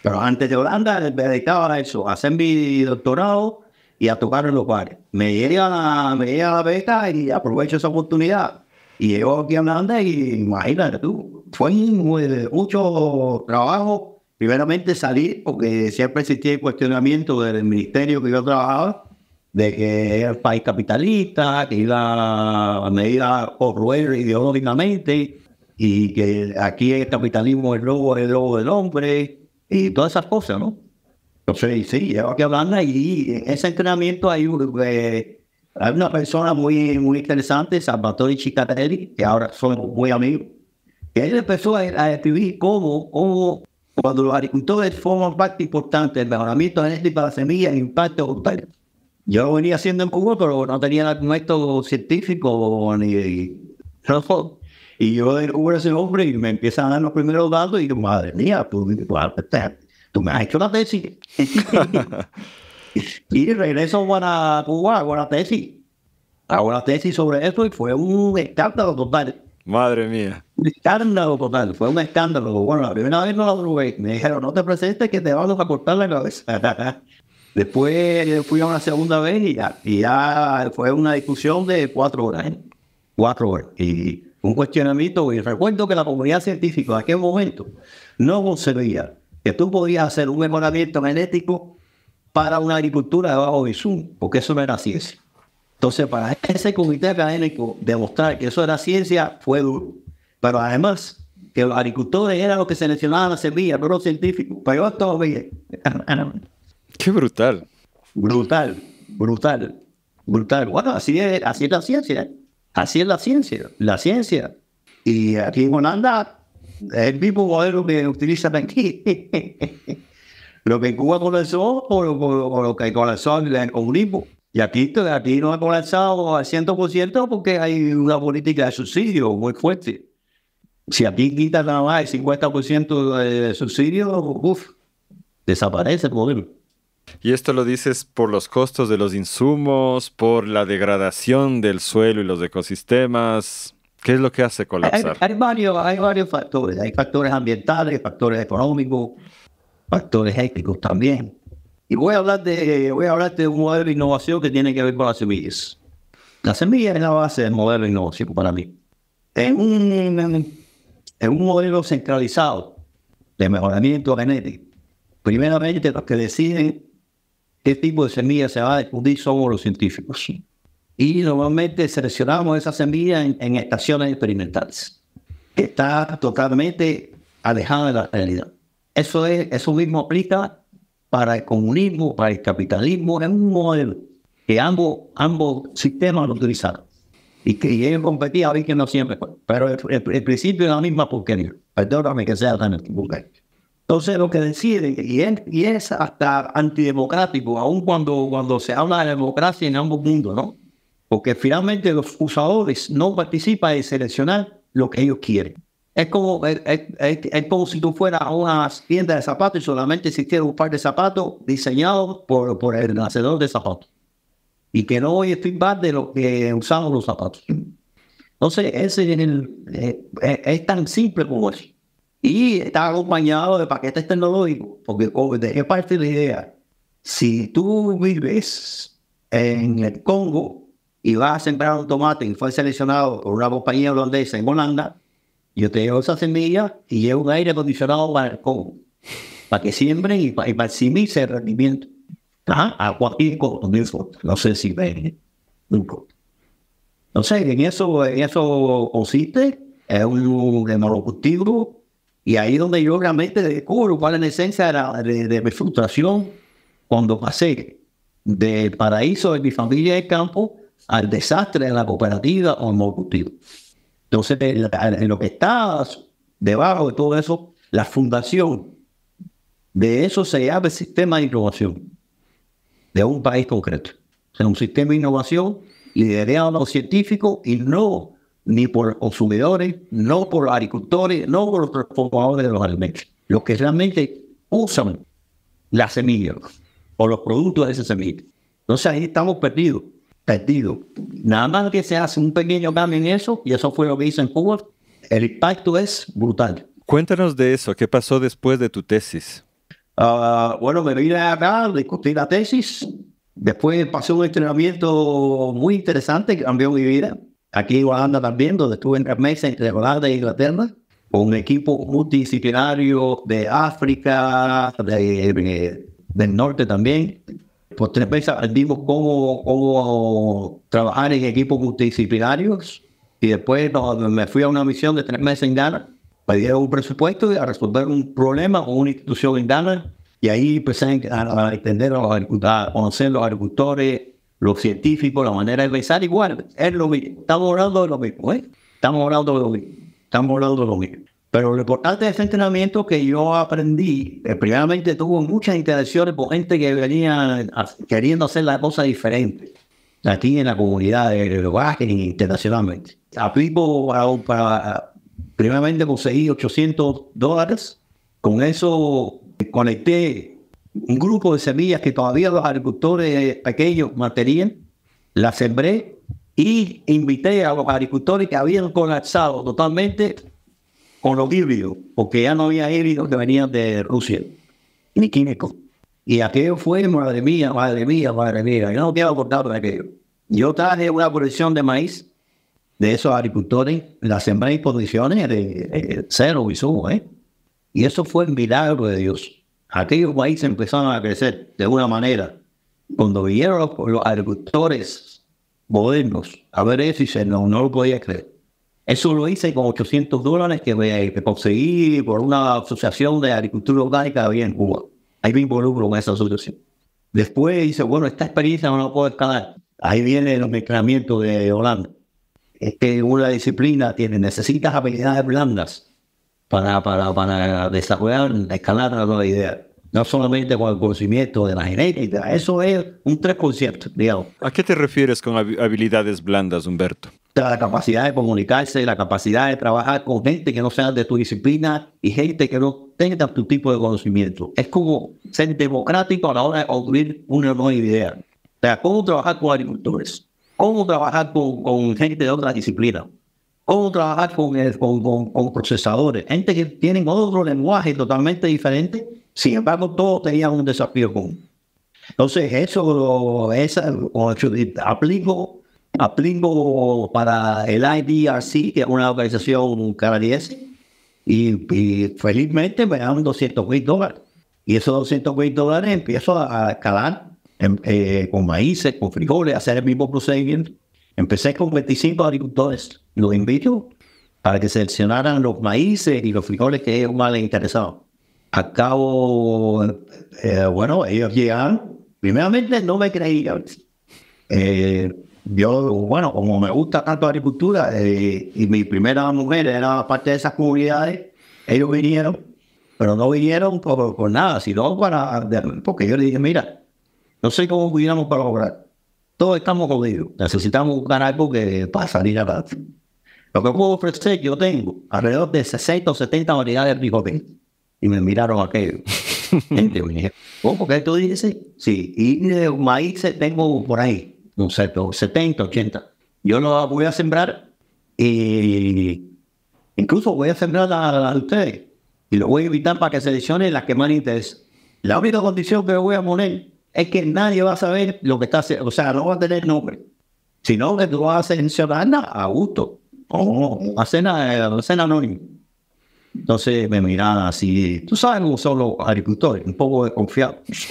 Pero antes de Holanda me dedicaba a eso, a hacer mi doctorado y a tocar en los bares. Me llega a me la beca y aprovecho esa oportunidad y yo aquí hablando, y imagínate tú, fue eh, mucho trabajo. Primeramente salir, porque siempre existía el cuestionamiento del ministerio que yo trabajaba, de que era el país capitalista, que iba a medida correr ideológicamente, y que aquí el capitalismo es lobo, el lobo del hombre, y todas esas cosas, ¿no? Entonces, sí, llego aquí hablando y ese entrenamiento hay un... Eh, hay una persona muy, muy interesante, Salvatore Chicatelli, que ahora somos muy amigos. Y él empezó a, escribir cómo, cómo, cuando los agricultores forman parte importante del mejoramiento genético para semillas, impacto total. Yo venía haciendo en Cuba, pero no tenía argumento científico ni razón. Y yo descubro ese hombre y me empiezan a dar los primeros datos y digo, madre mía, tú, tú me has hecho la tesis. [LAUGHS] [LAUGHS] Y regreso a Cuba, a una tesis. A una tesis sobre eso y fue un escándalo total. Madre mía. Un escándalo total, fue un escándalo. Bueno, la primera vez no la probé. Me dijeron, no te presentes que te vamos a cortar la cabeza. [LAUGHS] Después eh, fui a una segunda vez y ya, y ya fue una discusión de cuatro horas. ¿eh? Cuatro horas. Y un cuestionamiento. Y recuerdo que la comunidad científica en aquel momento no concebía que tú podías hacer un mejoramiento genético para una agricultura de bajo Zoom, porque eso no era ciencia. Entonces, para ese comité académico demostrar que eso era ciencia fue duro. Pero además, que los agricultores eran los que seleccionaban las semillas, no los científicos. Pero yo bien. Qué brutal. Brutal, brutal, brutal. Bueno, así es, así es la ciencia. ¿eh? Así es la ciencia, la ciencia. Y aquí en Holanda, el mismo modelo que utilizan aquí. [LAUGHS] Lo que en Cuba comenzó o lo, o lo que comenzó en Comunismo. Y aquí, aquí no ha colapsado al 100% porque hay una política de subsidio muy fuerte. Si aquí quita nada más el 50% de subsidio, uff, desaparece el modelo Y esto lo dices por los costos de los insumos, por la degradación del suelo y los ecosistemas. ¿Qué es lo que hace colapsar? Hay, hay varios, hay varios factores. Hay factores ambientales, factores económicos, factores éticos también. Y voy a hablar de, voy a hablar de un modelo de innovación que tiene que ver con las semillas. La semilla es la base del modelo de innovación para mí. Es un, en un modelo centralizado de mejoramiento genético. Primeramente, los que deciden qué tipo de semilla se va a difundir somos los científicos. Y normalmente seleccionamos esa semilla en, estaciones experimentales. que Está totalmente alejada de la realidad. Eso, es, eso mismo aplica para el comunismo, para el capitalismo, es un modelo que ambos, ambos sistemas lo utilizaron. Y que ellos competían, a ver que no siempre Pero el, principio es la misma porquería. Perdóname que sea tan equivocado. Entonces lo que decide y es, hasta antidemocrático, aun cuando, cuando se habla de democracia en ambos mundos, ¿no? Porque finalmente los usadores no participan en seleccionar lo que ellos quieren. Es como, es, como si tú fueras a una tienda de zapatos y solamente existiera un par de zapatos diseñados por, por el nacedor de zapatos. Y que no hoy estoy más de lo que usamos los zapatos. Entonces, ese es, el, eh, eh, es tan simple como eso. Y está acompañado de paquetes tecnológicos, porque es parte de la idea. Si tú vives en el Congo y vas a sembrar un tomate y fue seleccionado por una compañía holandesa en Holanda, yo te llevo esa semilla y llevo un aire acondicionado para el para que siembren y para, maximizar el rendimiento. Ajá, a cualquier no sé si ven. No sé, en eso, en eso consiste, es un hemorocultivo. y ahí es donde yo realmente descubro cuál es la esencia de, mi frustración cuando pasé del paraíso de mi familia de campo al desastre de la cooperativa o el monocultivo. Entonces, en lo que está debajo de todo eso, la fundación de eso se llama el sistema de innovación de un país concreto. O sea, un sistema de innovación liderado por los científicos y no ni por consumidores, no por agricultores, no por los transformadores de los alimentos. Los que realmente usan las semillas o los productos de esas semillas. Entonces ahí estamos perdidos perdido. Nada más que se hace un pequeño cambio en eso, y eso fue lo que hizo en Cuba, el impacto es brutal. Cuéntanos de eso, ¿qué pasó después de tu tesis? Ah, bueno, me vine le discutí la tesis, después pasé un entrenamiento muy interesante que cambió mi vida. Aquí en Holanda también, donde estuve en tres meses entre Holanda e Inglaterra, con un equipo multidisciplinario de África, del norte también, por pues tres meses aprendimos cómo, trabajar en equipos multidisciplinarios y después me fui a una misión de tres meses en Ghana, pedí un presupuesto a resolver un problema con una institución en Ghana y ahí empecé a, entender, a, a conocer los agricultores, los científicos, la manera de pensar, igual, es lo mismo. Estamos hablando de lo mismo, ¿eh? Estamos hablando de lo mismo. Estamos hablando de lo mismo. Pero lo importante de este entrenamiento que yo aprendí, eh, primeramente tuvo muchas interacciones por gente que venía queriendo hacer las cosas diferentes, aquí en la comunidad de y internacionalmente. Aplico para, para, primeramente conseguí 800 dólares, con eso conecté un grupo de semillas que todavía los agricultores pequeños mantenían, las sembré y invité a los agricultores que habían colapsado totalmente con los híbridos, porque ya no había híbridos que venían de Rusia, ni químicos. Y aquello fue, madre mía, madre mía, madre mía. Yo no quiero contar de aquello. Yo traje una producción de maíz de esos agricultores, la sembré en condiciones de cero y subo ¿eh? Y eso fue el milagro de Dios. Aquellos maíz empezaron a crecer de una manera. Cuando vinieron los, agricultores modernos a ver eso, y se no, no lo podía creer. Eso lo hice con 800 dólares que, me, conseguí por una asociación de agricultura orgánica que había en Cuba. Ahí me involucro con esa asociación. Después hice, bueno, esta experiencia no la puedo escalar. Ahí viene el mezclamiento de Holanda. Es que una disciplina tiene, necesitas habilidades blandas para, para, para desarrollar, escalar la idea no solamente con el conocimiento de la genética, eso es un conceptos, digamos. ¿A qué te refieres con habilidades blandas, Humberto? La capacidad de comunicarse, la capacidad de trabajar con gente que no sea de tu disciplina y gente que no tenga tu tipo de conocimiento. Es como ser democrático a la hora de construir una nueva idea. O sea, cómo trabajar con agricultores, cómo trabajar con, gente de otra disciplina, cómo trabajar eh, con, con procesadores, gente que tienen otro lenguaje totalmente diferente sin embargo, todos tenían un desafío común. Entonces, eso, esa, aplico, aplico para el IDRC, que es una organización canadiense, y, y felizmente me dan 200 mil dólares. Y esos 200 mil dólares empiezo a calar em, eh, con maíces, con frijoles, hacer el mismo procedimiento. Empecé con 25 agricultores. Los invito para que seleccionaran los maíces y los frijoles que ellos más les interesaban. Acabo, eh, bueno, ellos llegaron. Primeramente no me creían. Eh, yo, bueno, como me gusta tanto la agricultura eh, y mi primera mujer era parte de esas comunidades, ellos vinieron, pero no vinieron por, nada, sino para, porque yo les dije, mira, no sé cómo pudiéramos lograr Todos estamos jodidos. Necesitamos un canal porque para salir adelante. Lo que puedo ofrecer, yo tengo alrededor de 60 o 70 variedades de y me miraron aquello. [LAUGHS] Y dije, oh, ¿por qué tú dices? Sí, y de maíz tengo por ahí, no sé, 70, 80. Yo lo voy a sembrar e incluso voy a sembrar a, ustedes. Y lo voy a invitar para que seleccionen las que más interesen. La única condición que voy a poner es que nadie va a saber lo que está haciendo. O sea, no va a tener nombre. Sino que tú vas a seleccionar a gusto. O cena, a cena anónima. Entonces me miraba así, tú sabes cómo son los agricultores, un poco desconfiados. [LAUGHS]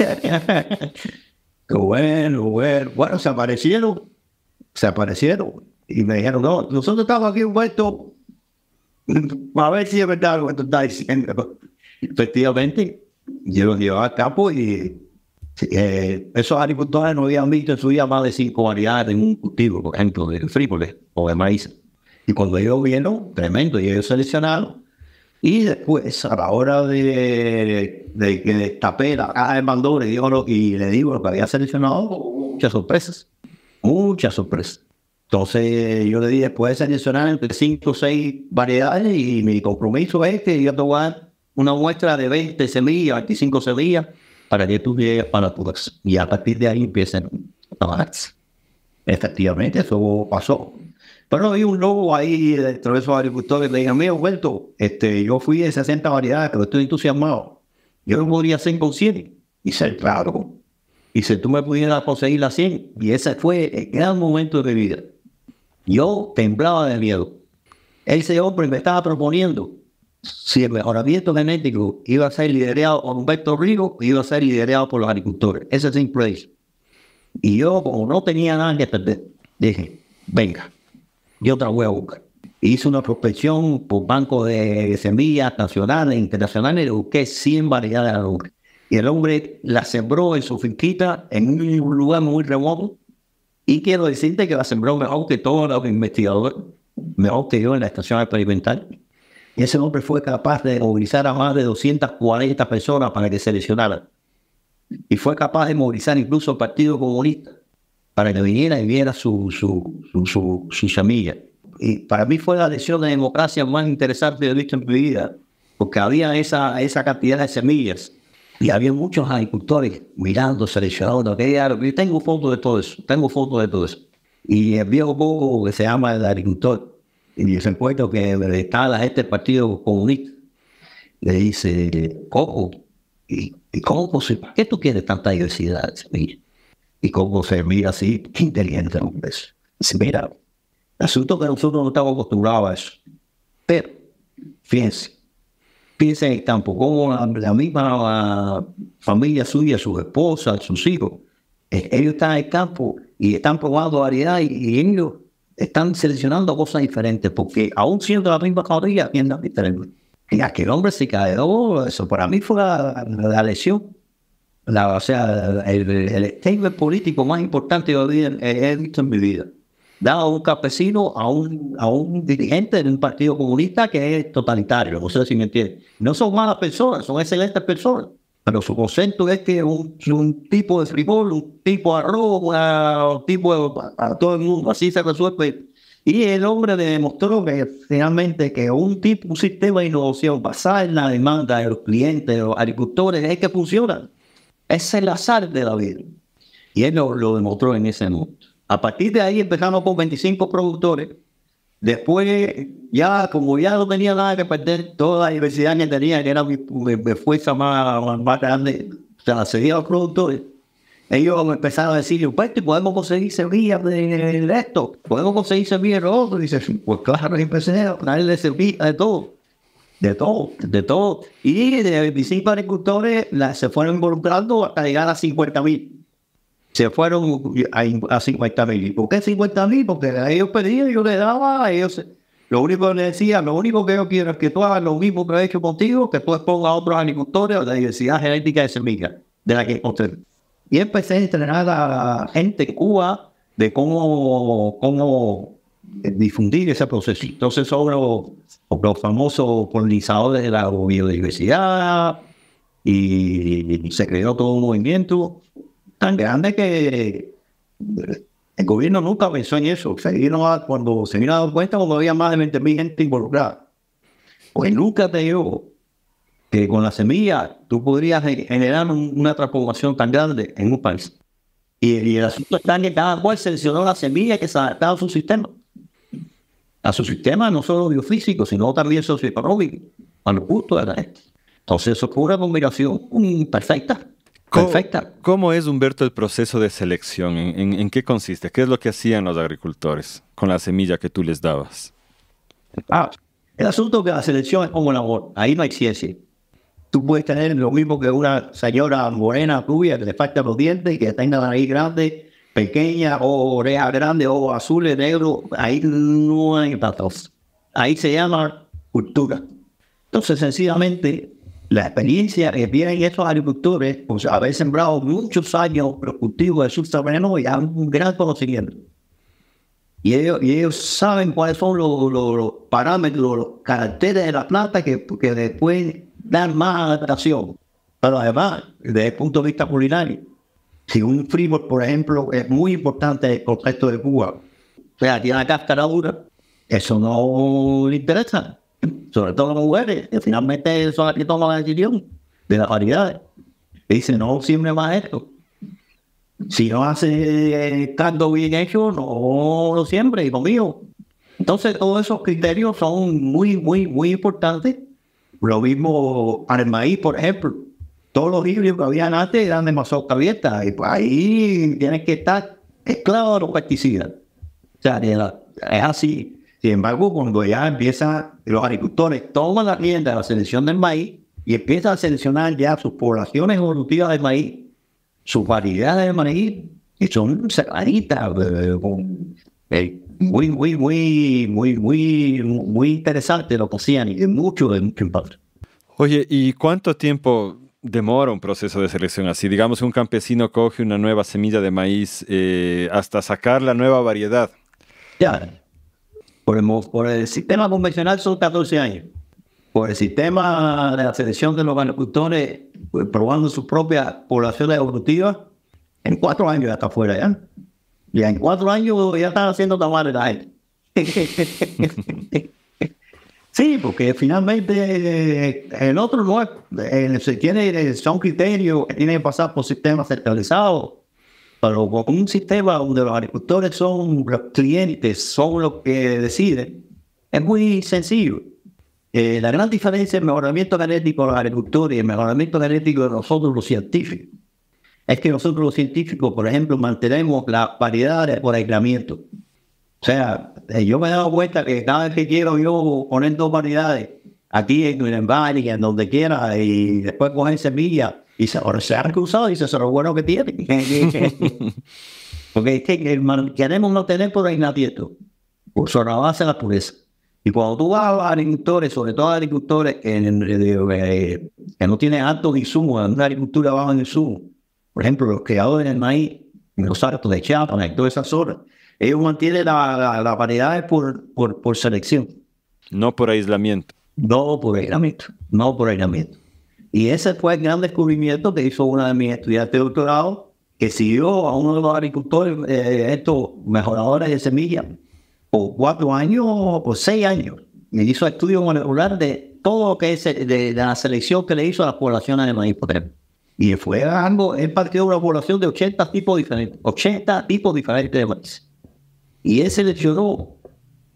bueno, bueno, bueno, se aparecieron, se aparecieron y me dijeron, no, nosotros estamos aquí puesto a ver si es verdad lo que tú estás diciendo. Efectivamente, yo los llevaba a campo y eh, esos agricultores no habían visto en su vida más de cinco variedades en un cultivo, por ejemplo, de frijoles o de maíz. Y cuando ellos vieron, tremendo, y ellos seleccionaron, y después, a la hora de, que destapé la caja de Pandora y, le digo lo que había seleccionado, muchas sorpresas, muchas sorpresas. Entonces yo le di después de seleccionar entre 5 o 6 variedades y mi compromiso es que yo te voy a dar una muestra de 20 semillas, 25 semillas, para que tú llegues para tu Y a partir de ahí empiecen a Efectivamente, eso pasó pero vi un lobo ahí dentro de esos agricultores. Le dije, amigo, Humberto, este, yo fui de 60 variedades, pero estoy entusiasmado. Yo no podría hacer con 100. Y ser claro. Y si tú me pudieras conseguir las 100. Y ese fue el gran momento de mi vida. Yo temblaba de miedo. Ese hombre me estaba proponiendo si el mejoramiento genético iba a ser liderado por Humberto Rigo, iba a ser liderado por los agricultores. Ese es el simple. Y yo, como no tenía nada que perder, dije, venga, yo otra voy a buscar. Hice una prospección por banco de semillas nacionales, e internacionales, le busqué 100 variedades de alumbre. Y el hombre la sembró en su finquita, en un lugar muy remoto. Y quiero decirte que la sembró mejor que todos los investigadores, mejor que yo en la estación experimental. Y ese hombre fue capaz de movilizar a más de 240 personas para que seleccionaran. Y fue capaz de movilizar incluso al Partido Comunista para que viniera y viera su, su, su, su, semilla. Y para mí fue la lección de democracia más interesante que he visto en mi vida, porque había esa, esa cantidad de semillas y había muchos agricultores mirando, seleccionando y Yo tengo fotos de todo eso, tengo fotos de todo eso. Y el viejo poco que se llama el agricultor, y se encuentra que está la gente Partido Comunista, le dice, Coco, ¿y, cómo? ¿Por qué tú quieres tanta diversidad de semillas? y cómo se mira así, qué inteligente hombre. Mira, asunto que nosotros no estamos acostumbrados a eso. Pero, fíjense, piensen en campo, como la, misma ah, familia suya, sus esposas, sus hijos, ellos están en el campo y están probando variedad y, ellos están seleccionando cosas diferentes, porque aún siendo la misma cabrilla, tiendan diferentes. Y aquel hombre se cayó, eso para mí fue la lesión la, o sea, el, el político más importante que eh, he visto en mi vida. Da un campesino a un, a un dirigente de un partido comunista que es totalitario, no sea, si me entiende No son malas personas, son excelentes personas, pero su concepto es que un, un tipo de frivolo un tipo de arroz, un tipo a, todo el mundo, así se resuelve. Y el hombre demostró que realmente que un tipo, un sistema de innovación basado en la demanda de los clientes, de los agricultores, es que funciona. Es el azar de la vida. Y él lo, demostró en ese momento. A partir de ahí empezamos con 25 productores. Después, ya como ya no tenía nada que perder, toda la diversidad que tenía, que era mi, fuerza más, más grande, o sea, seguía los productores ellos empezaron a decir, y pues, pues, podemos conseguir semillas de, esto, podemos conseguir semillas de otro. Dice, pues claro, empecé a ponerle semillas de todo de todo, de todo. Y de 25 agricultores se fueron involucrando hasta llegar a 50 mil. Se fueron a, a 50 mil. por qué 50 mil? Porque ellos pedían, yo les daba, ellos... Lo único que les decía, lo único que yo quiero es que tú hagas lo mismo que he hecho contigo, que tú expongas a otros agricultores o la diversidad genética de semillas de la que encontré. Y empecé a entrenar a gente en Cuba de cómo, cómo eh, difundir ese proceso. Entonces sobre los, famosos polinizadores de la biodiversidad y se creó todo un movimiento tan grande que eh, el gobierno nunca pensó en eso. Se cuando se vino a dar cuenta, cuando había más de 20.000 gente involucrada. Pues nunca te digo que con la semilla tú podrías generar una transformación tan grande en un país. Y, el asunto está en que cada cual seleccionó la semilla que se adaptaba a su sistema a su sistema no solo biofísico, sino también socioeconómico, a los gustos de la gente. Entonces eso una combinación perfecta. Perfecta. ¿Cómo, es, Humberto, el proceso de selección? ¿En, qué consiste? ¿Qué es lo que hacían los agricultores con la semilla que tú les dabas? Ah, el asunto que la selección es como labor. Ahí no hay ciencia. Tú puedes tener lo mismo que una señora morena, rubia, que le falta los dientes y que tenga la nariz grande pequeña o oreja grande o azules, negro, ahí no hay patos. Ahí se llama cultura. Entonces, sencillamente, la experiencia que tienen estos agricultores, pues haber sembrado muchos años los cultivos de sus ya ya un gran conocimiento. Y ellos, y ellos saben cuáles son los, parámetros, los caracteres de la planta que, que les pueden dar más adaptación. Pero además, desde el punto de vista culinario, si un frío por ejemplo, es muy importante el contexto de Cuba, o sea, tiene la cáscara dura, eso no le interesa, sobre todo a las mujeres, que finalmente son las que toman la decisión de las variedades. Dicen, dice, no siempre más esto. Si no hace el bien hecho, no lo siempre, hijo mío. Entonces, todos esos criterios son muy, muy, muy importantes. Lo mismo para el maíz, por ejemplo todos los híbridos que habían antes eran de mazorca abierta y pues ahí tienen que estar esclavos de los pesticidas. O sea, es así. Sin embargo, cuando ya empiezan los agricultores toman la tienda de la selección del maíz y empiezan a seleccionar ya sus poblaciones evolutivas de maíz, sus variedades de maíz, que son cerraditas, eh, eh, muy, muy, muy, muy, muy, muy interesante lo que hacían y mucho, de mucho impacto. Oye, ¿y cuánto tiempo demora un proceso de selección así. Digamos, un campesino coge una nueva semilla de maíz eh, hasta sacar la nueva variedad. Ya. Por el, por el, sistema convencional son 14 años. Por el sistema de la selección de los agricultores, pues, probando su propia población evolutiva, en cuatro años ya está fuera, ¿ya? Ya en cuatro años ya están haciendo tamales la [LAUGHS] [LAUGHS] Sí, porque finalmente eh, en otro no eh, se tiene, eh, son criterios que tienen que pasar por sistemas centralizados, pero con un sistema donde los agricultores son los clientes, son los que deciden, es muy sencillo. la gran diferencia el mejoramiento genético de los agricultores y el mejoramiento genético de nosotros los científicos es que nosotros los científicos, por ejemplo, mantenemos las variedades por aislamiento. O sea, eh, yo me he dado cuenta que cada vez que quiero yo poner dos variedades, aquí en el barrio, en donde quiera, y después coger semillas, y se, ha recusado y se lo bueno que tiene. [LAUGHS] Porque es que queremos no tener por ahí nadie por sobre la base la pureza. Y cuando tú vas a agricultores, sobre todo agricultores que, eh, eh, que no tienen alto insumos, en una agricultura baja en insumo, por ejemplo, los criadores de maíz, los hartos de chapa, en todas esas horas ellos mantienen las la, variedades por, selección. No por aislamiento. No por aislamiento, no por aislamiento. Y ese fue el gran descubrimiento que hizo una de mis estudiantes de doctorado, que siguió a uno de los agricultores, eh, estos mejoradores de semillas, por cuatro años o por seis años. Me hizo estudio molecular de todo lo que es de, la selección que le hizo a las poblaciones de maíz poder. Y fue algo, él partido de una población de 80 tipos diferentes, 80 tipos diferentes de maíz. Y él seleccionó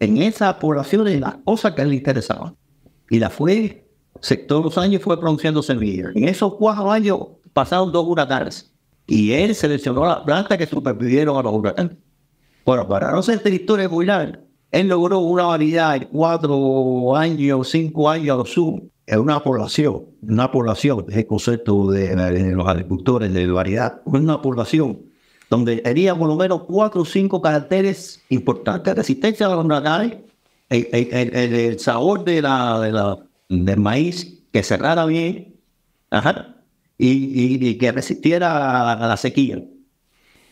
en esas poblaciones las cosas que le interesaban. Y la fue, sector todos los años fue produciendo semillas. En esos cuatro años pasaron dos huracanes. Y él seleccionó las plantas que supervivieron a los huracanes. Bueno, para no ser territorio de él logró una variedad en cuatro años, cinco años al sur, en una población, una población, es el concepto de, de los agricultores de variedad, una población donde tenía por lo menos cuatro o cinco caracteres importantes. Resistencia a los natales, el, sabor de la, de la, del maíz que cerrara bien ajá, y, y, que resistiera a, la sequía.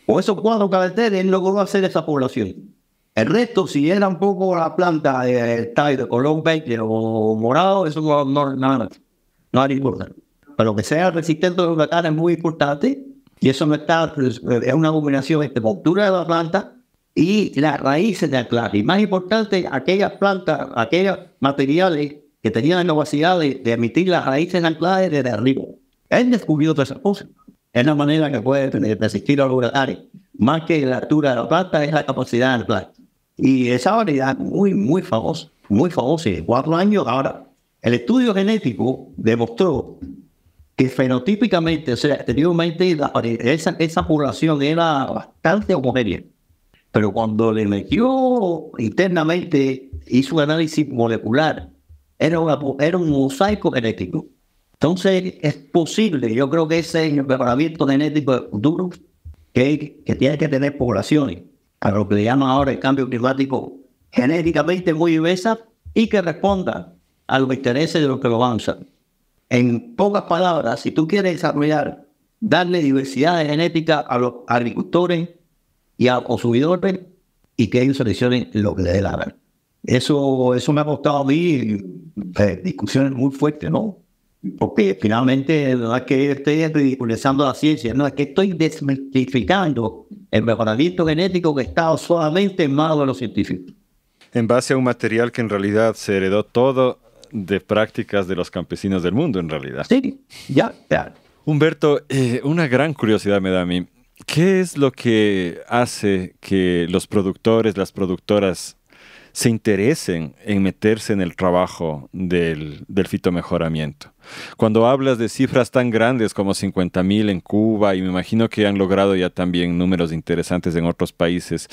o esos cuatro caracteres él logró hacer esa población. El resto, si era un poco la planta de, eh, de color verde o morado, eso no, no, nada, no era Pero que sea resistente a los natales es muy importante y eso no está, es una combinación de postura de la planta y las raíces de la Y más importante, aquellas plantas, aquellos materiales que tenían la capacidad de, emitir las raíces ancladas desde arriba. Él descubrió todas esas cosas. Es la manera que puede resistir a los huracanes. Más que la altura de la planta, es la capacidad de la Y esa variedad muy, muy famosa, muy famosa. de cuatro años ahora, el estudio genético demostró que fenotípicamente, o sea, anteriormente eh, esa, población era bastante homogénea. Pero cuando le metió internamente, hizo un análisis molecular, era, era un mosaico genético. Entonces, es posible, yo creo que ese es el preparamiento genético duro que, tiene que tener poblaciones, a lo que le llaman ahora el cambio climático, genéticamente muy diversas y que responda a los intereses de los que lo avanzan. En pocas palabras, si tú quieres desarrollar, darle diversidad de genética a los agricultores y a los consumidores y que ellos seleccionen lo que les dé Eso, eso me ha costado a mí eh, discusiones muy fuertes, ¿no? Porque finalmente no es que estoy ridiculizando la ciencia, no es que estoy desmitificando el mejoramiento genético que está solamente en manos de los científicos. En base a un material que en realidad se heredó todo de prácticas de los campesinos del mundo, en realidad. Sí, ya. Humberto, eh, una gran curiosidad me da a mí. ¿Qué es lo que hace que los productores, las productoras se interesen en meterse en el trabajo del, del fitomejoramiento. Cuando hablas de cifras tan grandes como mil en Cuba, y me imagino que han logrado ya también números interesantes en otros países,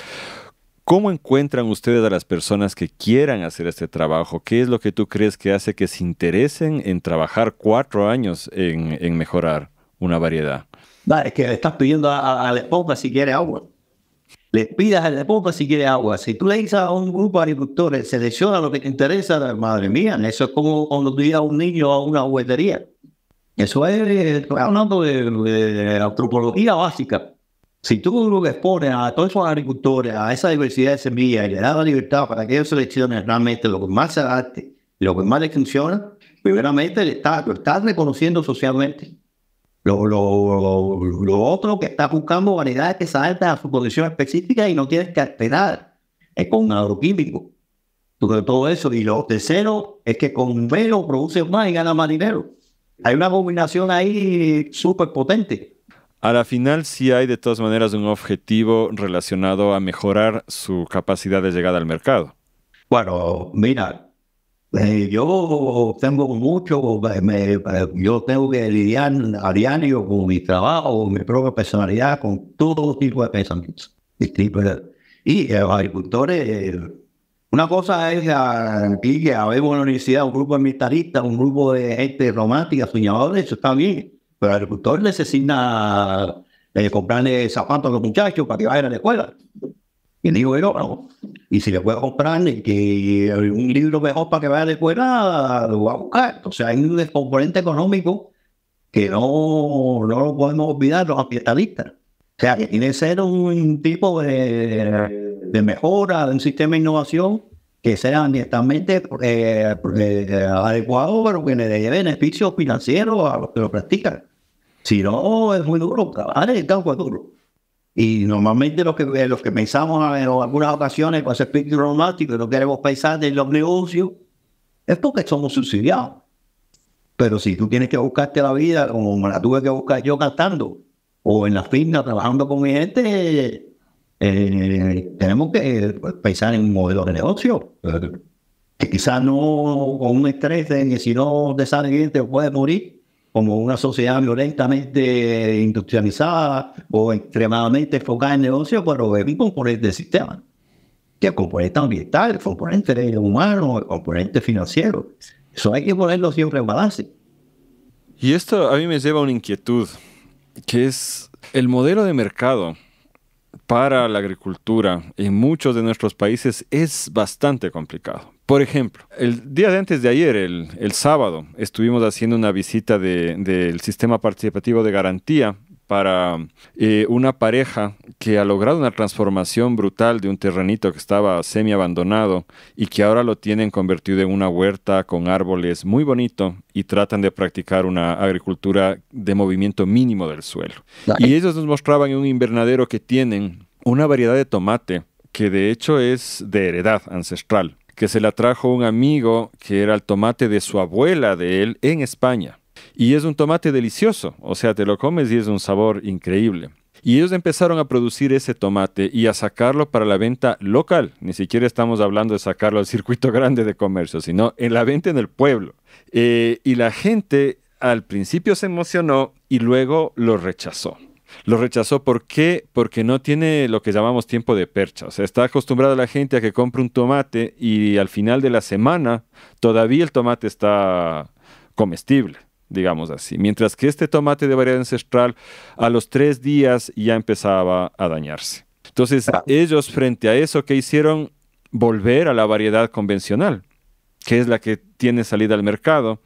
¿Cómo encuentran ustedes a las personas que quieran hacer este trabajo? ¿Qué es lo que tú crees que hace que se interesen en trabajar cuatro años en, mejorar una variedad? es que le estás pidiendo a, la esposa si quiere agua. Le pidas a la esposa si quiere agua. Si tú le dices a un grupo de agricultores, selecciona lo que te interesa, madre mía, eso es como cuando tú a un niño a una juguetería. Eso es, hablando de, la de antropología básica. Si tú lo expones a todos esos agricultores a esa diversidad de semillas y le das libertad para que ellos seleccionen realmente lo que más se adapte, lo que más les funciona, primeramente lo estás reconociendo socialmente. Lo, otro que está buscando variedades que se adapten a su condición específica y no tienes que alterar es con agroquímico. todo eso. Y lo tercero es que con menos produce más y gana más dinero. Hay una combinación ahí súper potente. A la final sí hay de todas maneras un objetivo relacionado a mejorar su capacidad de llegada al mercado. Bueno, mira, eh, yo tengo mucho, eh, eh, yo tengo que lidiar a diario con mi trabajo, con mi propia personalidad, con todo tipo de pensamientos. Y pues, los agricultores, una cosa es aquí que habemos en la universidad un grupo de militarista, un grupo de gente romántica, soñadores, eso está bien. Pero el agricultor necesita eh, comprarle zapatos a los muchachos para que vayan a la escuela. Y digo yo, Y si le puedo comprar eh, que un libro mejor para que vaya a la escuela, lo voy a buscar. O sea, hay un componente económico que no, no lo podemos olvidar los ambientalistas. O sea, que tiene que ser un tipo de, mejora, de un sistema de innovación que sea ambientalmente eh, adecuado, pero que le dé beneficios financieros a los que lo practican. Si no, es muy duro, vale el campo es duro. Y normalmente los que, eh, los que pensamos en algunas ocasiones con ese espíritu romántico y no queremos pensar en los negocios, es porque somos subsidiados. Pero si tú tienes que buscarte la vida como la tuve que buscar yo cantando o en la firma trabajando con mi gente, eh, tenemos que pues, pensar en un modelo de negocio. Eh, que quizás no con un estrés si no te sale bien te puedes morir como una sociedad violentamente industrializada o extremadamente enfocada en negocios pero es un componente del sistema, que es componente ambiental, componente humano, componente financiero. Eso hay que ponerlo siempre en balance. Y esto a mí me lleva a una inquietud, que es el modelo de mercado para la agricultura en muchos de nuestros países es bastante complicado. Por ejemplo, el día de antes de ayer, el, sábado, estuvimos haciendo una visita del sistema participativo de garantía para eh, una pareja que ha logrado una transformación brutal de un terrenito que estaba semi abandonado y que ahora lo tienen convertido en una huerta con árboles muy bonito y tratan de practicar una agricultura de movimiento mínimo del suelo. Y ellos nos mostraban en un invernadero que tienen una variedad de tomate que de hecho es de heredad ancestral, que se la trajo un amigo que era el tomate de su abuela de él en España. Y es un tomate delicioso, o sea, te lo comes y es un sabor increíble. Y ellos empezaron a producir ese tomate y a sacarlo para la venta local. Ni siquiera estamos hablando de sacarlo al circuito [LAUGHS] grande de comercio, sino en la venta en el pueblo. Eh, y la gente al principio se emocionó y luego lo rechazó. Lo rechazó ¿por Porque no tiene lo que llamamos tiempo de percha. O sea, está acostumbrada la gente a que compre un tomate y al final de la semana todavía el tomate está comestible digamos así. Mientras que este tomate de variedad ancestral a los tres días ya empezaba a dañarse. Entonces, ah. ellos frente a eso ¿qué hicieron, volver a la variedad convencional, que es la que tiene salida al mercado,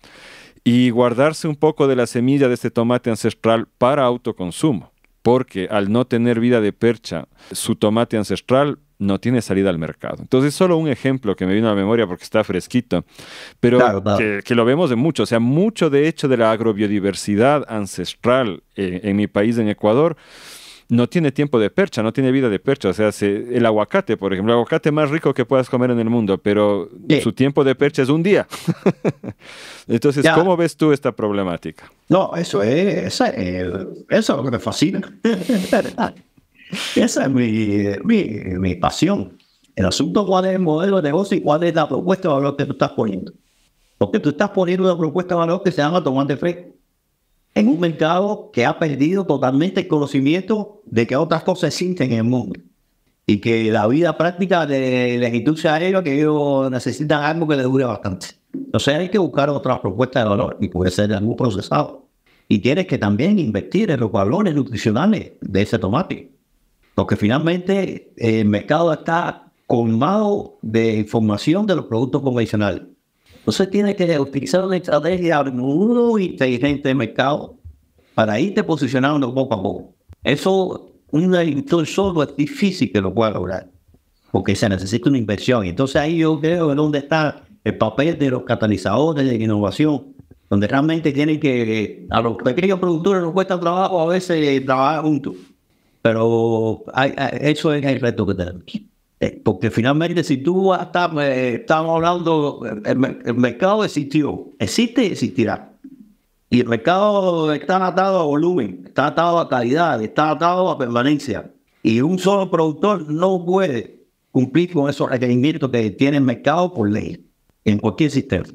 y guardarse un poco de la semilla de este tomate ancestral para autoconsumo, porque al no tener vida de percha, su tomate ancestral no tiene salida al mercado. Entonces, solo un ejemplo que me vino a la memoria porque está fresquito, pero Que, lo vemos de mucho. O sea, mucho de hecho de la agrobiodiversidad ancestral en mi país, en Ecuador, no tiene tiempo de percha, no tiene vida de percha. O sea, el aguacate, por ejemplo, el aguacate más rico que puedas comer en el mundo, pero su tiempo de percha es un día. [LAUGHS] Entonces, ¿cómo ves tú esta problemática? No, eso es, eh, eso, es, eso lo que me fascina. [LAUGHS] Esa es mi, mi, mi, pasión. El asunto cuál es el modelo de negocio y cuál es la propuesta de valor que tú estás poniendo. Porque tú estás poniendo una propuesta de valor que se llama tomate fresco en un mercado que ha perdido totalmente el conocimiento de que otras cosas existen en el mundo y que la vida práctica de la industria aérea que ellos necesitan algo que les dure bastante. Entonces hay que buscar otras propuestas de valor y puede ser algún procesado. Y tienes que también invertir en los valores nutricionales de ese tomate. Porque finalmente eh, el mercado está colmado de información de los productos convencionales. Entonces tiene que utilizar una estrategia muy inteligente de mercado para irte posicionando poco a poco. Eso un editor solo es difícil que lo pueda lograr, porque se necesita una inversión. Entonces ahí yo creo que donde está el papel de los catalizadores de innovación, donde realmente tienen que, a los pequeños productores les cuesta trabajo a veces trabajar juntos. Pero eso es el reto que tenemos. Eh, porque finalmente, si tú estás eh, estamos hablando, eh, el, mercado existió, existe y existirá. Y el mercado está atado a volumen, está atado a calidad, está atado a permanencia. Y un solo productor no puede cumplir con esos requerimientos que tiene el mercado por ley, en cualquier sistema.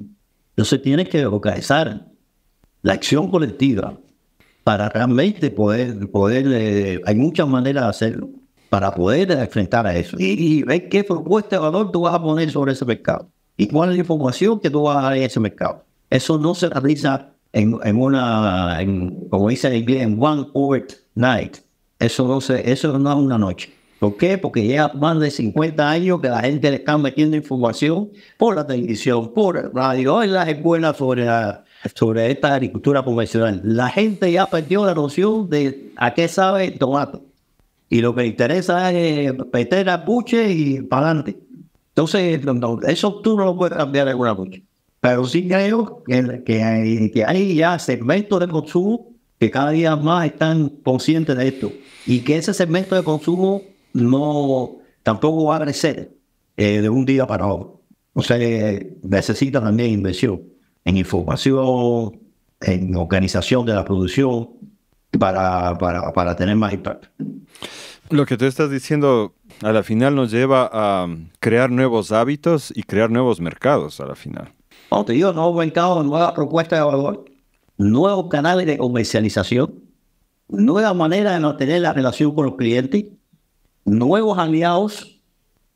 Entonces tienes que localizar la acción colectiva para realmente poder, poder eh, hay muchas maneras de hacerlo, para poder enfrentar a eso. Y, ver qué propuesta de valor tú vas a poner sobre ese mercado y cuál es la información que tú vas a dar en ese mercado. Eso no se realiza en, en una, como dice en inglés, en one night Eso no, se, eso no es una noche. ¿Por qué? Porque ya más de 50 años que la gente le está metiendo información por la televisión, por radio, en las escuelas sobre la, sobre esta agricultura convencional. La gente ya perdió la noción de a qué sabe el tomate. Y lo que interesa es eh, meter a buche y para adelante. Entonces, eso tú no lo puedes cambiar en una noche. Pero sí creo que, que, hay, ya segmentos de consumo que cada día más están conscientes de esto. Y que ese segmento de consumo no tampoco va a crecer eh, de un día para otro. O sea, necesita también inversión en información, en organización de la producción, para, para, para tener más impacto. Lo que tú estás diciendo a la final nos lleva a crear nuevos hábitos y crear nuevos mercados a la final. te digo, nuevos mercados, nuevas propuestas de valor, nuevos canales de comercialización, nueva manera de mantener la relación con los clientes, nuevos aliados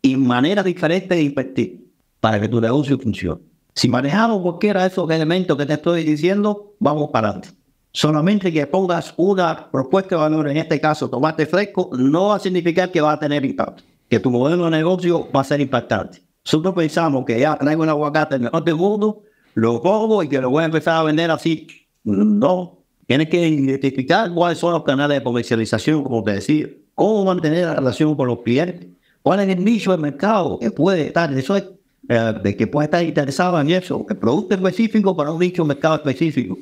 y maneras diferentes de invertir para que tu negocio funcione. Si manejamos cualquiera de esos elementos que te estoy diciendo, vamos para adelante. Solamente que pongas una propuesta de valor, en este caso tomate fresco, no va a significar que va a tener impacto, que tu modelo de negocio va a ser impactante. Nosotros pensamos que ya traigo un aguacate el mejor mundo, lo pongo y que lo voy a empezar a vender así. No, tienes que identificar cuáles son los canales de comercialización, como te decía, cómo mantener la relación con los clientes, cuál es el nicho de mercado que puede estar. Eso es eh, de que puede estar interesado en eso, el producto específico para un dicho mercado específico.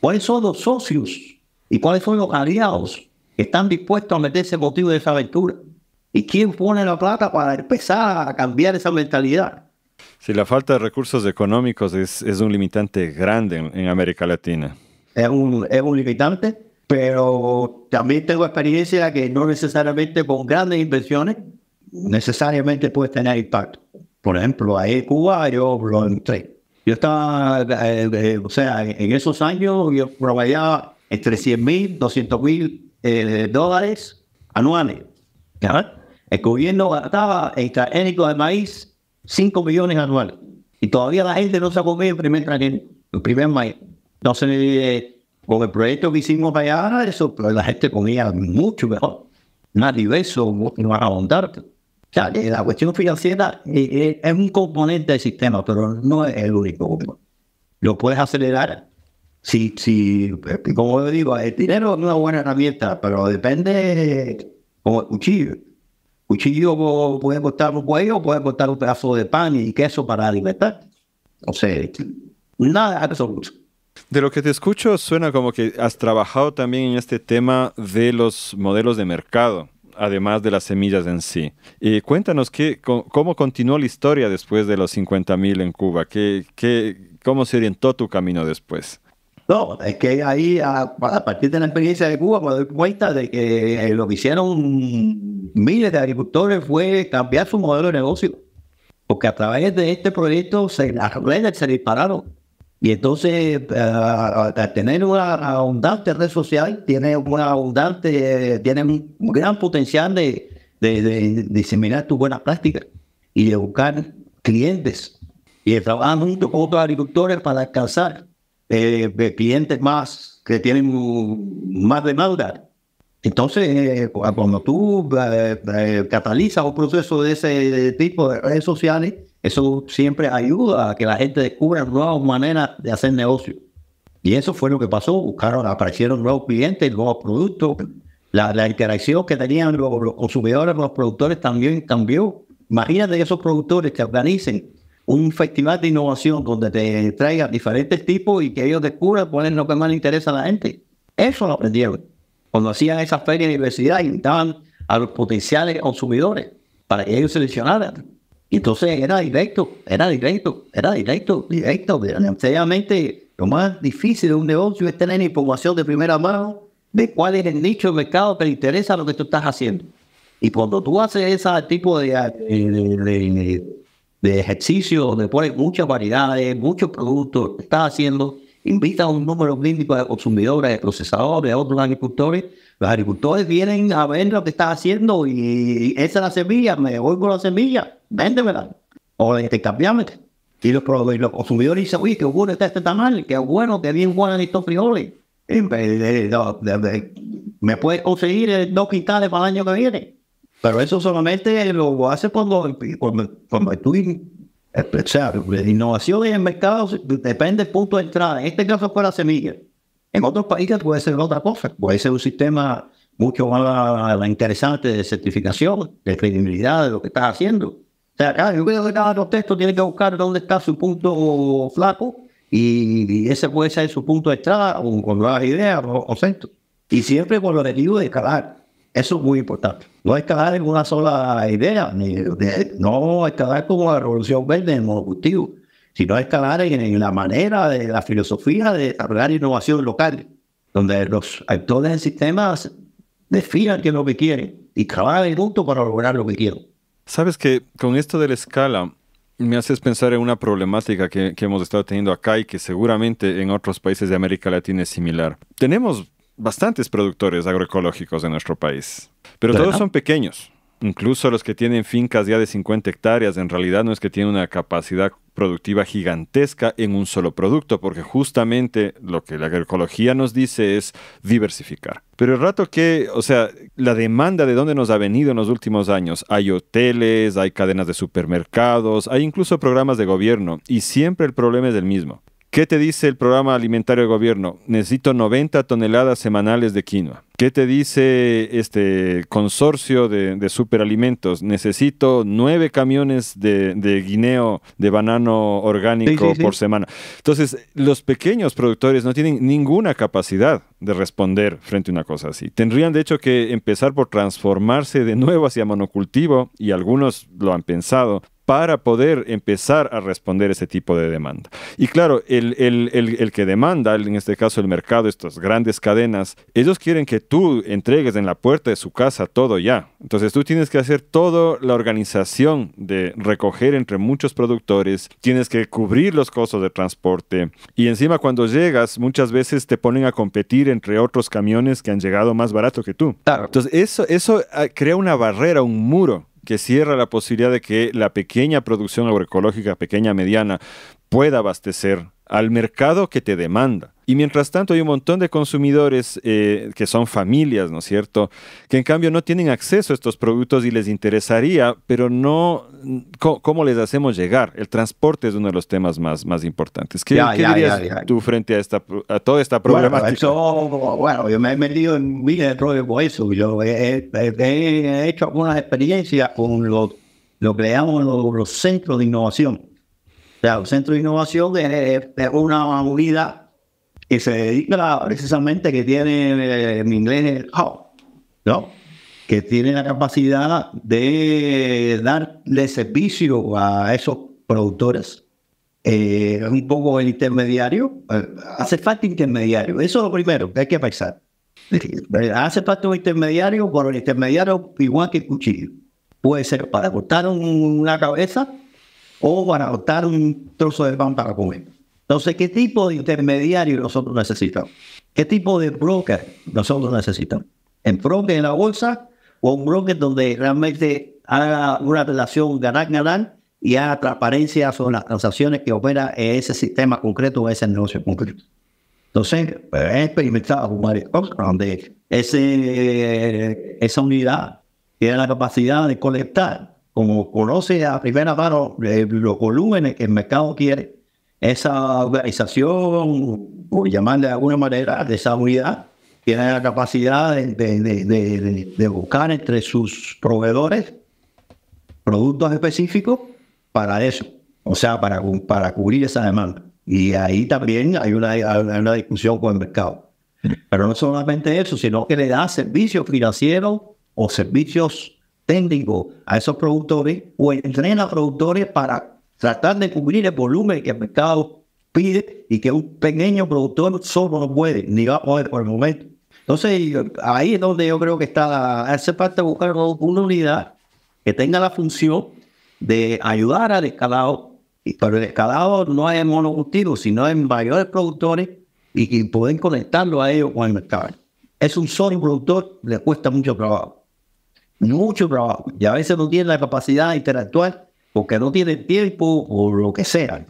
¿Cuáles son los socios y cuáles son los aliados que están dispuestos a meterse motivo de esa aventura? ¿Y quién pone la plata para empezar a cambiar esa mentalidad? si la falta de recursos económicos es, un limitante grande en, América Latina. Es un, es un limitante, pero también tengo experiencia que no necesariamente con grandes inversiones necesariamente puedes tener impacto. Por ejemplo, ahí Cuba, yo lo entré. Yo estaba, eh, eh, o sea, en esos años yo trabajaba entre 100 mil, 200 mil eh, dólares anuales. El gobierno gastaba en el de maíz 5 millones anuales. Y todavía la gente no se ha comido el primer maíz. Entonces, con el proyecto que hicimos allá, pues, la gente comía mucho mejor, no diverso, a abundante. Eh, la cuestión financiera eh, eh, es un componente del sistema, pero no es el único. Lo puedes acelerar si, si como digo, el dinero es una buena herramienta, pero depende como el cuchillo. Cuchillo puede costar un cuello, puede cortar un pedazo de pan y queso para alimentar. O sea, nada absoluto. De lo que te escucho, suena como que has trabajado también en este tema de los modelos de mercado además de las semillas en sí. Y cuéntanos qué, cómo continuó la historia después de los 50.000 en Cuba, ¿Qué, qué, cómo se orientó tu camino después. No, es que ahí, a, partir de la experiencia de Cuba, me doy cuenta de que eh, lo que hicieron miles de agricultores fue cambiar su modelo de negocio. Porque a través de este proyecto se, las redes se dispararon. Y entonces, eh, al tener una abundante red social, tiene una abundante, tiene un gran potencial de, de, de diseminar tus buenas prácticas y de buscar clientes. Y de trabajar junto con otros agricultores para alcanzar eh, eh, clientes más que tienen más demanda. Entonces, cuando tú catalizas un proceso de ese tipo de redes sociales, eso siempre ayuda a que la gente descubra nuevas maneras de hacer negocio. Y eso fue lo que pasó. Buscaron, aparecieron nuevos clientes, nuevos productos. La, interacción que tenían los, consumidores con los productores también cambió. Imagínate que esos productores que organicen un festival de innovación donde te traigan diferentes tipos y que ellos descubran cuál es lo que más les interesa a la gente. Eso lo aprendieron. Cuando hacían esas ferias de diversidad, invitaban a los potenciales consumidores para que ellos seleccionaran entonces era directo, era directo, era directo, directo. Sencillamente, lo más difícil de un negocio es tener información de primera mano de cuál es el nicho de mercado que le interesa lo que tú estás haciendo. Y cuando tú haces ese tipo de, de, de, ejercicio donde pones muchas variedades, muchos productos, estás haciendo, invitas a un número mínimo de consumidores, de procesadores, de otros agricultores. Los agricultores vienen a ver lo que estás haciendo y, esa es la semilla, me voy con la semilla véndemela o intercambiame. Y los, y los consumidores dicen, uy, qué bueno está este tamal, qué bueno, qué bien bueno estos frijoles. Pues, me, puede conseguir eh, dos quintales para el año que viene. Pero eso solamente lo hace cuando, cuando, cuando tú eh, o sea, la innovación en el mercado depende del punto de entrada. En este caso fue la semilla. En otros países puede ser otra cosa. Puede ser un sistema mucho más interesante de certificación, de credibilidad de lo que estás haciendo yo creo que cada tiene que buscar dónde está su punto flaco y, ese puede ser su punto de entrada o con nuevas ideas o, o centros. Y siempre con el objetivo de escalar. Eso es muy importante. No escalar en una sola idea, ni no escalar como la revolución verde en monocultivo, sino escalar en, la manera, de la filosofía de desarrollar innovación local, donde los actores del sistema definan qué es lo que quieren y trabajan juntos para lograr lo que quieren. Sabes que con esto de la escala me haces pensar en una problemática que, hemos estado teniendo acá y que seguramente en otros países de América Latina es similar. Tenemos bastantes productores agroecológicos en nuestro país, pero todos son pequeños incluso los que tienen fincas ya de 50 hectáreas, en realidad no es que tienen una capacidad productiva gigantesca en un solo producto, porque justamente lo que la agroecología nos dice es diversificar. Pero el rato que, o sea, la demanda de dónde nos ha venido en los últimos años, hay hoteles, hay cadenas de supermercados, hay incluso programas de gobierno, y siempre el problema es el mismo. ¿Qué te dice el programa alimentario de gobierno? Necesito 90 toneladas semanales de quinoa. ¿Qué te dice este consorcio de, superalimentos? Necesito nueve camiones de, guineo de banano orgánico por semana. Entonces, los pequeños productores no tienen ninguna capacidad de responder frente a una cosa así. Tendrían, de hecho, que empezar por transformarse de nuevo hacia monocultivo, y algunos lo han pensado, para poder empezar a responder a ese tipo de demanda. Y claro, el, que demanda, en este caso el mercado, estas grandes cadenas, ellos quieren que tú entregues en la puerta de su casa todo ya. Entonces tú tienes que hacer toda la organización de recoger entre muchos productores, tienes que cubrir los costos de transporte y encima cuando llegas muchas veces te ponen a competir entre otros camiones que han llegado más barato que tú. Entonces eso, eso ah, crea una barrera, un muro que cierra la posibilidad de que la pequeña producción agroecológica, pequeña, mediana, pueda abastecer al mercado que te demanda. Y mientras tanto hay un montón de consumidores eh, que son familias, ¿no es cierto?, que en cambio no tienen acceso a estos productos y les interesaría, pero no, mm, ¿cómo, les hacemos llegar? El transporte es uno de los temas más, más importantes. ¿Qué, dirías tú frente a, esta, toda esta problemática? Bueno, yo me he metido en miles de problemas eso. Yo he, hecho algunas experiencias con lo lo que le llamamos los, centros de innovación. O sea, el centro de innovación es una unidad y se dedica precisamente que tiene en eh, inglés el how, ¿no? Que tiene la capacidad de darle servicio a esos productores. Eh, un poco el intermediario. Eh, hace falta intermediario. Eso es lo primero que hay que pensar. Hace falta un intermediario, pero el intermediario igual que el cuchillo. Puede ser para cortar una cabeza o para cortar un trozo de pan para comer. Entonces, ¿qué tipo de intermediario nosotros necesitamos? ¿Qué tipo de broker nosotros necesitamos? ¿En broker en la bolsa o un broker donde realmente haga una relación ganar-ganar y haga transparencia sobre las transacciones que opera ese sistema concreto o ese negocio concreto? Entonces, pues, he experimentado varias cosas donde ese, esa unidad tiene la capacidad de colectar, como conoce a primera mano eh, los volúmenes que el mercado quiere, esa organización, o llamarle de alguna manera, de esa unidad, tiene la capacidad de, buscar entre sus proveedores productos específicos para eso, o sea, para, para cubrir esa demanda. Y ahí también hay una, una discusión con el mercado. Pero no solamente eso, sino que le da servicios financieros o servicios técnicos a esos productores o entrena a productores para tratar de cubrir el volumen que el mercado pide y que un pequeño productor solo no puede, ni va a poder por el momento. Entonces, ahí es donde yo creo que está, hace falta buscar una unidad que tenga la función de ayudar al escalado, pero el escalado no es monocultivo, sino en mayores productores y, que pueden conectarlo a ellos con el mercado. Es un solo productor, le cuesta mucho trabajo, mucho trabajo, y a veces no tiene la capacidad de interactuar porque no tiene tiempo o lo que sea.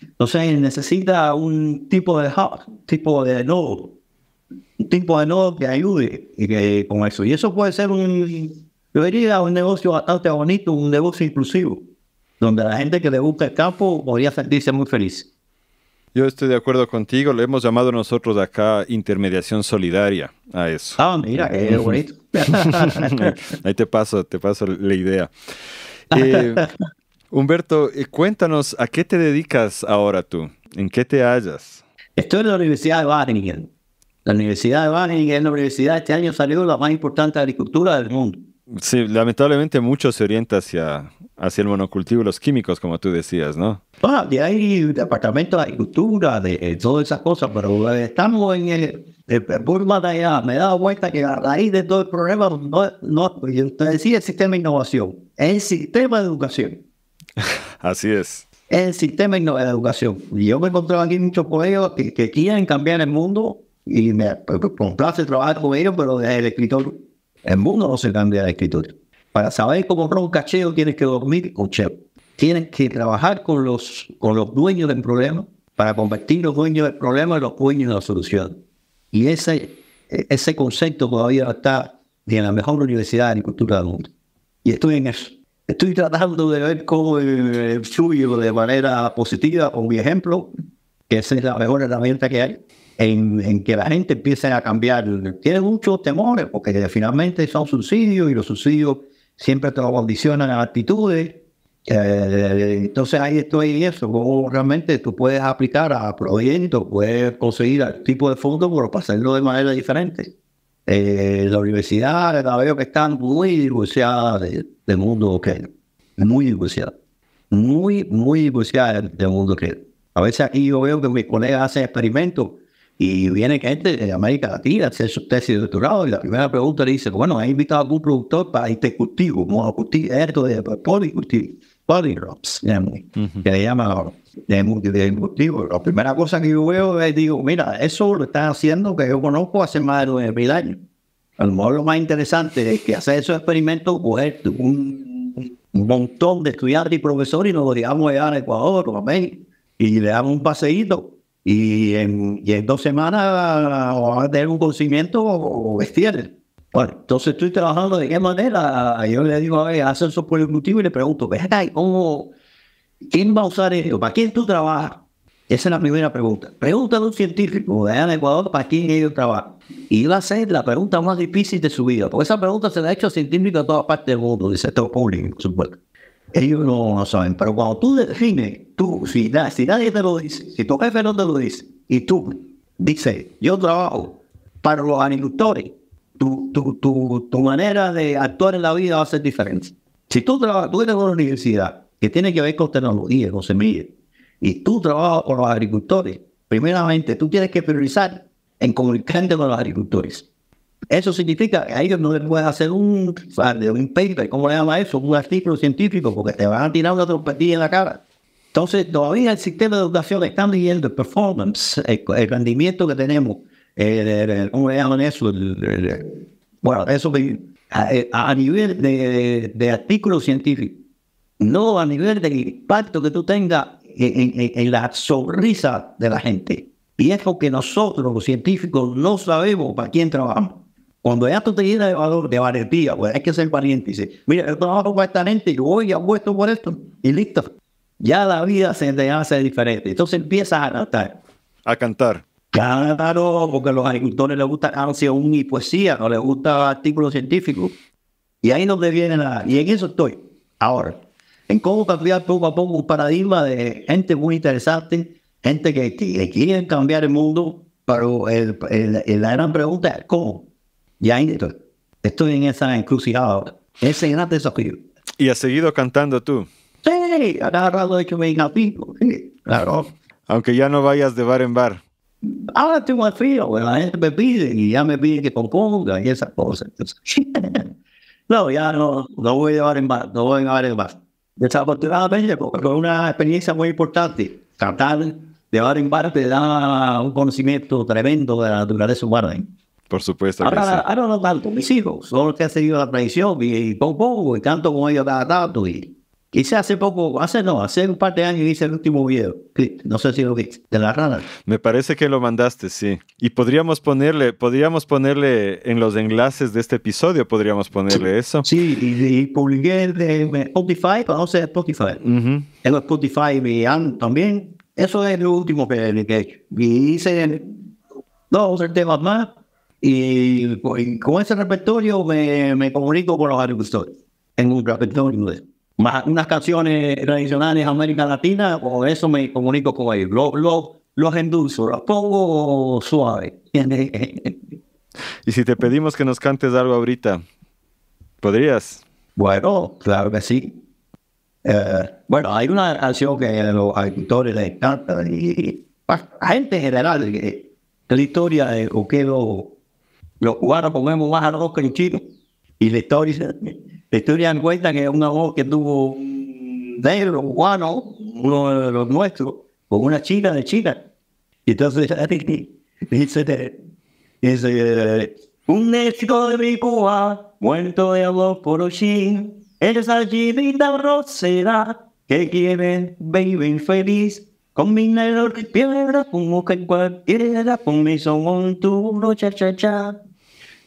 Entonces necesita un tipo de hub, un tipo de nodo, un tipo de nodo que ayude y que, con eso. Y eso puede ser un, Debería un negocio bastante bonito, un negocio inclusivo, donde la gente que le gusta el campo podría sentirse muy feliz. Yo estoy de acuerdo contigo, le hemos llamado nosotros de acá intermediación solidaria a eso. Ah, mira, qué bonito. [LAUGHS] Ahí te paso, te paso la idea. [LAUGHS] Eh, Humberto, eh, cuéntanos, ¿a qué te dedicas ahora tú? ¿En qué te hallas? Estoy en la Universidad de Wageningen. La Universidad de Wageningen es la universidad, este año salió la más importante agricultura del mundo. Sí, lamentablemente mucho se orienta hacia, hacia el monocultivo y los químicos, como tú decías, ¿no? Ah, de ahí departamento de agricultura, de, eh, todas esas cosas, pero eh, estamos en el, el, allá. Me he dado cuenta que a raíz de todo el problema, no, no, yo te decía el sistema de innovación, el sistema de educación. [LAUGHS] Así es. El sistema de educación. yo me encontraba aquí muchos colegas que, quieren cambiar el mundo y me complace trabajar con ellos, pero desde el escritor, el mundo no se cambia de escritor. Para saber cómo un cacheo, tienes que dormir con chef Tienes que trabajar con los, con los dueños del problema para convertir los dueños del problema en los dueños de la solución. Y ese, ese concepto todavía está ni en la mejor universidad de agricultura del mundo. Y estoy en eso. Estoy tratando de ver cómo suyo de manera positiva con mi ejemplo, que esa es la mejor herramienta que hay, en, que la gente empiece a cambiar. Tiene muchos temores porque finalmente son subsidios y los subsidios siempre te condicionan a actitudes. Eh, entonces ahí estoy y eso, cómo realmente tú puedes aplicar a proyectos, puedes conseguir tipo de fondo, pero para hacerlo de manera diferente. Eh, la universidad la veo que están muy divorciadas del de mundo que muy divorciadas muy, muy divorciada del, mundo que A veces aquí yo veo que mis colegas hacen experimentos y viene gente de América Latina a hacer su tesis de doctorado y la primera pregunta le dice, bueno, ha invitado a algún productor para este cultivo? discutir a esto de policultivo bodyrops, que le llaman ahora, de, La primera cosa que yo veo es, digo, mira, eso lo están haciendo que yo conozco hace más de mil años. A lo mejor lo más interesante es que hacer esos experimentos, coger un, montón de estudiantes y profesores y nos lo llevamos allá a Ecuador o a México y le damos un paseíto. Y en, dos semanas van a tener un conocimiento o, o vestir. Bueno, entonces estoy trabajando de qué manera. Ah, yo le digo a ver, a por por y le pregunto, ¿Quién va a usar eso? ¿Para quién tú trabajas? Esa es la primera pregunta. Pregunta a un científico de Ecuador para quién ellos trabajan. Y va a ser la pregunta más difícil de su vida, porque esa pregunta se la ha hecho a científicos de todas partes del mundo, del sector público, por supuesto. Ellos no, lo saben, pero cuando tú defines, tú, si, nadie te lo dice, si tu jefe no te lo dice, y tú dices, yo trabajo para los agricultores, tu, tu, tu, tu, manera de actuar en la vida va a ser diferente. Si tú, trabajas, tú eres una universidad que tiene que ver con tecnología, con semillas, y tú trabajas con los agricultores, primeramente tú tienes que priorizar en comunicarte con los agricultores. Eso significa que a ellos no les puedes hacer un, un paper, ¿cómo le llama eso? Un artículo científico, porque te van a tirar una trompetilla en la cara. Entonces, todavía el sistema de educación está leyendo el performance, el, el rendimiento que tenemos eh, ¿Cómo le llaman eso? Bueno, eso eh, a, nivel de, de, artículos científicos, no a nivel del impacto que tú tengas en, la sonrisa de la gente. Y es porque nosotros, los científicos, no sabemos para quién trabajamos. Cuando ya tú te llenas de valor, de valentía, pues hay que ser valiente. decir, mira, yo trabajo para esta gente, yo voy puesto por esto, y listo. Ya la vida se te hace diferente. Entonces empiezas a A cantar. Claro, porque a los agricultores les gusta aún y poesía, no les gusta artículos científicos. Y ahí nos viene la... Y en eso estoy ahora. En cómo cambiar poco a poco un paradigma de gente muy interesante, gente que, quiere cambiar el mundo, pero el, la gran pregunta es cómo. Y ahí estoy. Estoy en esa encrucijada ahora. Ese gran desafío. ¿Y has seguido cantando tú? Sí, agarrado de que me Claro. Aunque ya no vayas de bar en bar ahora tengo frío, la gente me pide y ya me pide que componga y esas cosas. [LAUGHS] no, ya no, no voy a llevar en bar, no voy a llevar en Desafortunadamente, con fue una experiencia muy importante, cantar, de llevar en bar te da un conocimiento tremendo de la naturaleza humana. ¿eh? Por supuesto. Ahora, sí. ahora no tanto, mis hijos, son los que han seguido la tradición y, y compongo y canto con ellos cada tanto y Hice hace poco, hace no, hace un par de años hice el último video, no sé si lo viste, de la rana. Me parece que lo mandaste, sí. Y podríamos ponerle, podríamos ponerle en los enlaces de este episodio, podríamos ponerle eso. Sí, y, y publiqué en Spotify, Spotify. En Spotify y también. Eso es lo último que he hecho. Y hice dos temas más. Y, con ese repertorio me, comunico con los agricultores. En un repertorio inglés más unas canciones tradicionales de América Latina, o eso me comunico con ellos. Los, los, los endulzo, los pongo suave. y si te pedimos que nos cantes algo ahorita, ¿podrías? Bueno, claro que sí. Eh, bueno, hay una canción que los agricultores les encanta y, a gente en general, eh, la historia de o que los, cubanos comemos más arroz que en chino y la historia la historia cuenta que un amor que tuvo un negro, uno de los nuestros, con una chica de China. Y entonces [LAUGHS] dice, dice un éxito de mi Cuba, muerto de amor por Oshin, allí, allidita rosera que quiere baby feliz. Con mi negro de piedra, con mujer cualquiera, con mi somón, tu cha cha cha.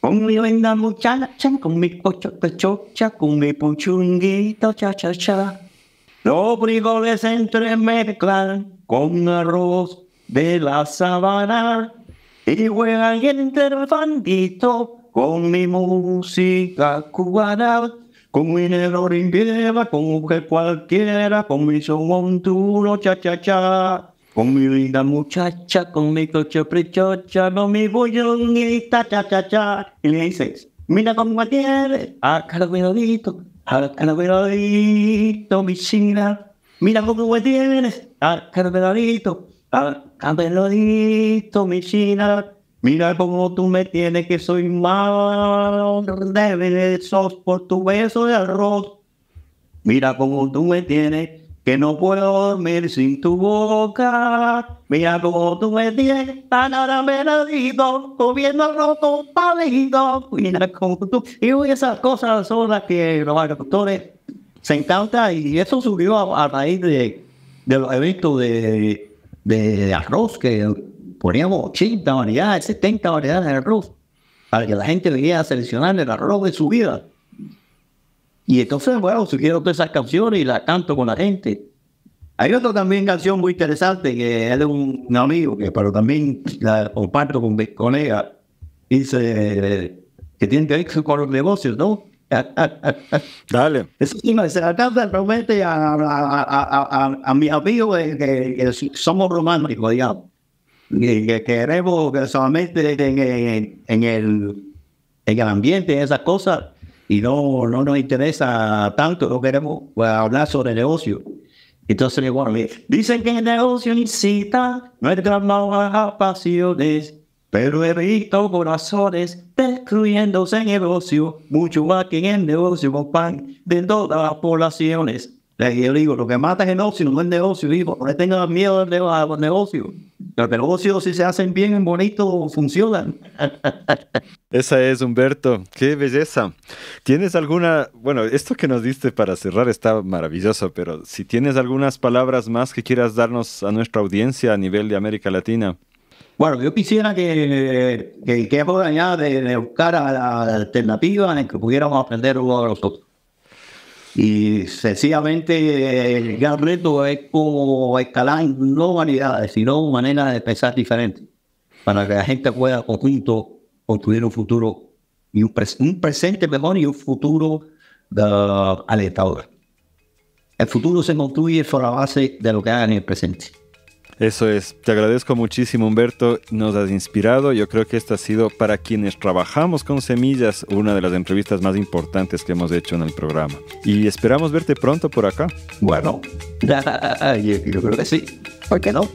Con mi linda muchacha, con mi de chocha, con mi puchunguito cha cha cha. Los frijoles se entremezclan con arroz de la sabana y juegan el con mi música cubana. Con mi negro rimpieva, con que cualquiera, con mi son cha cha cha. Con mi linda muchacha, con mi coche prechocha, no mi bollonita ta cha cha cha. Y le dices, mira cómo me tienes. lo peladito, acá lo mi china. Mira cómo me tienes, acá lo verodito, acá mi china. Mira cómo tú me tienes, que soy malo de sos por tu beso de arroz. Mira cómo tú me tienes que no puedo dormir sin tu boca. Mira cómo tú me tienes tan ahora venadito, arroz roto palito. Mira como tú. Y esas cosas son las que los agricultores se encantan y eso surgió a, raíz de, de, los eventos de, de, de, arroz que poníamos 80 variedades, 70 variedades de arroz para que la gente viniera a seleccionar el arroz de su vida. Y entonces, bueno, sugiero todas esas canciones y las canto con la gente. Hay otra también canción muy interesante que es de un, amigo, que, pero también la comparto con mi colega. Dice que tiene que ver con los negocios, ¿no? [LAUGHS] Dale. Eso sí, se canta realmente a, a, a, a, eh, que, somos románticos, digamos. Que, que queremos solamente en, el, en el ambiente, en esas cosas, y no, no nos interesa tanto, no queremos pues, hablar sobre negocio. Entonces, bueno, dicen que el negocio necesita nuestras nuevas pasiones, pero he visto corazones destruyéndose en negocio, mucho más que en el negocio, con pan de todas las poblaciones. Le digo, lo que mata es el negocio, no es el negocio, hijo, no le tengan miedo al negocio los negocios, si se hacen bien, bonito, funcionan. Esa es, Humberto. Qué belleza. ¿Tienes alguna, bueno, esto que nos diste para cerrar está maravilloso, pero si tienes algunas palabras más que quieras darnos a nuestra audiencia a nivel de América Latina. Bueno, yo quisiera que, que, que de, de buscar alternativas en que pudiéramos aprender uno de los otros. Y sencillamente eh, el gran reto es como escalar no vanidades, sino maneras de pensar diferentes, para que la gente pueda conjunto construir un futuro, y un, un presente mejor y un futuro ah, alentador. El futuro se construye sobre la base de lo que hagan en el presente. Eso es, te agradezco muchísimo Humberto, nos has inspirado, yo creo que esta ha sido para quienes trabajamos con semillas una de las entrevistas más importantes que hemos hecho en el programa. Y esperamos verte pronto por acá. Bueno, [LAUGHS] yo, creo que sí, ¿por qué no?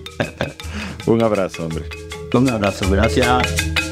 [LAUGHS] Un abrazo, hombre. Un abrazo, gracias.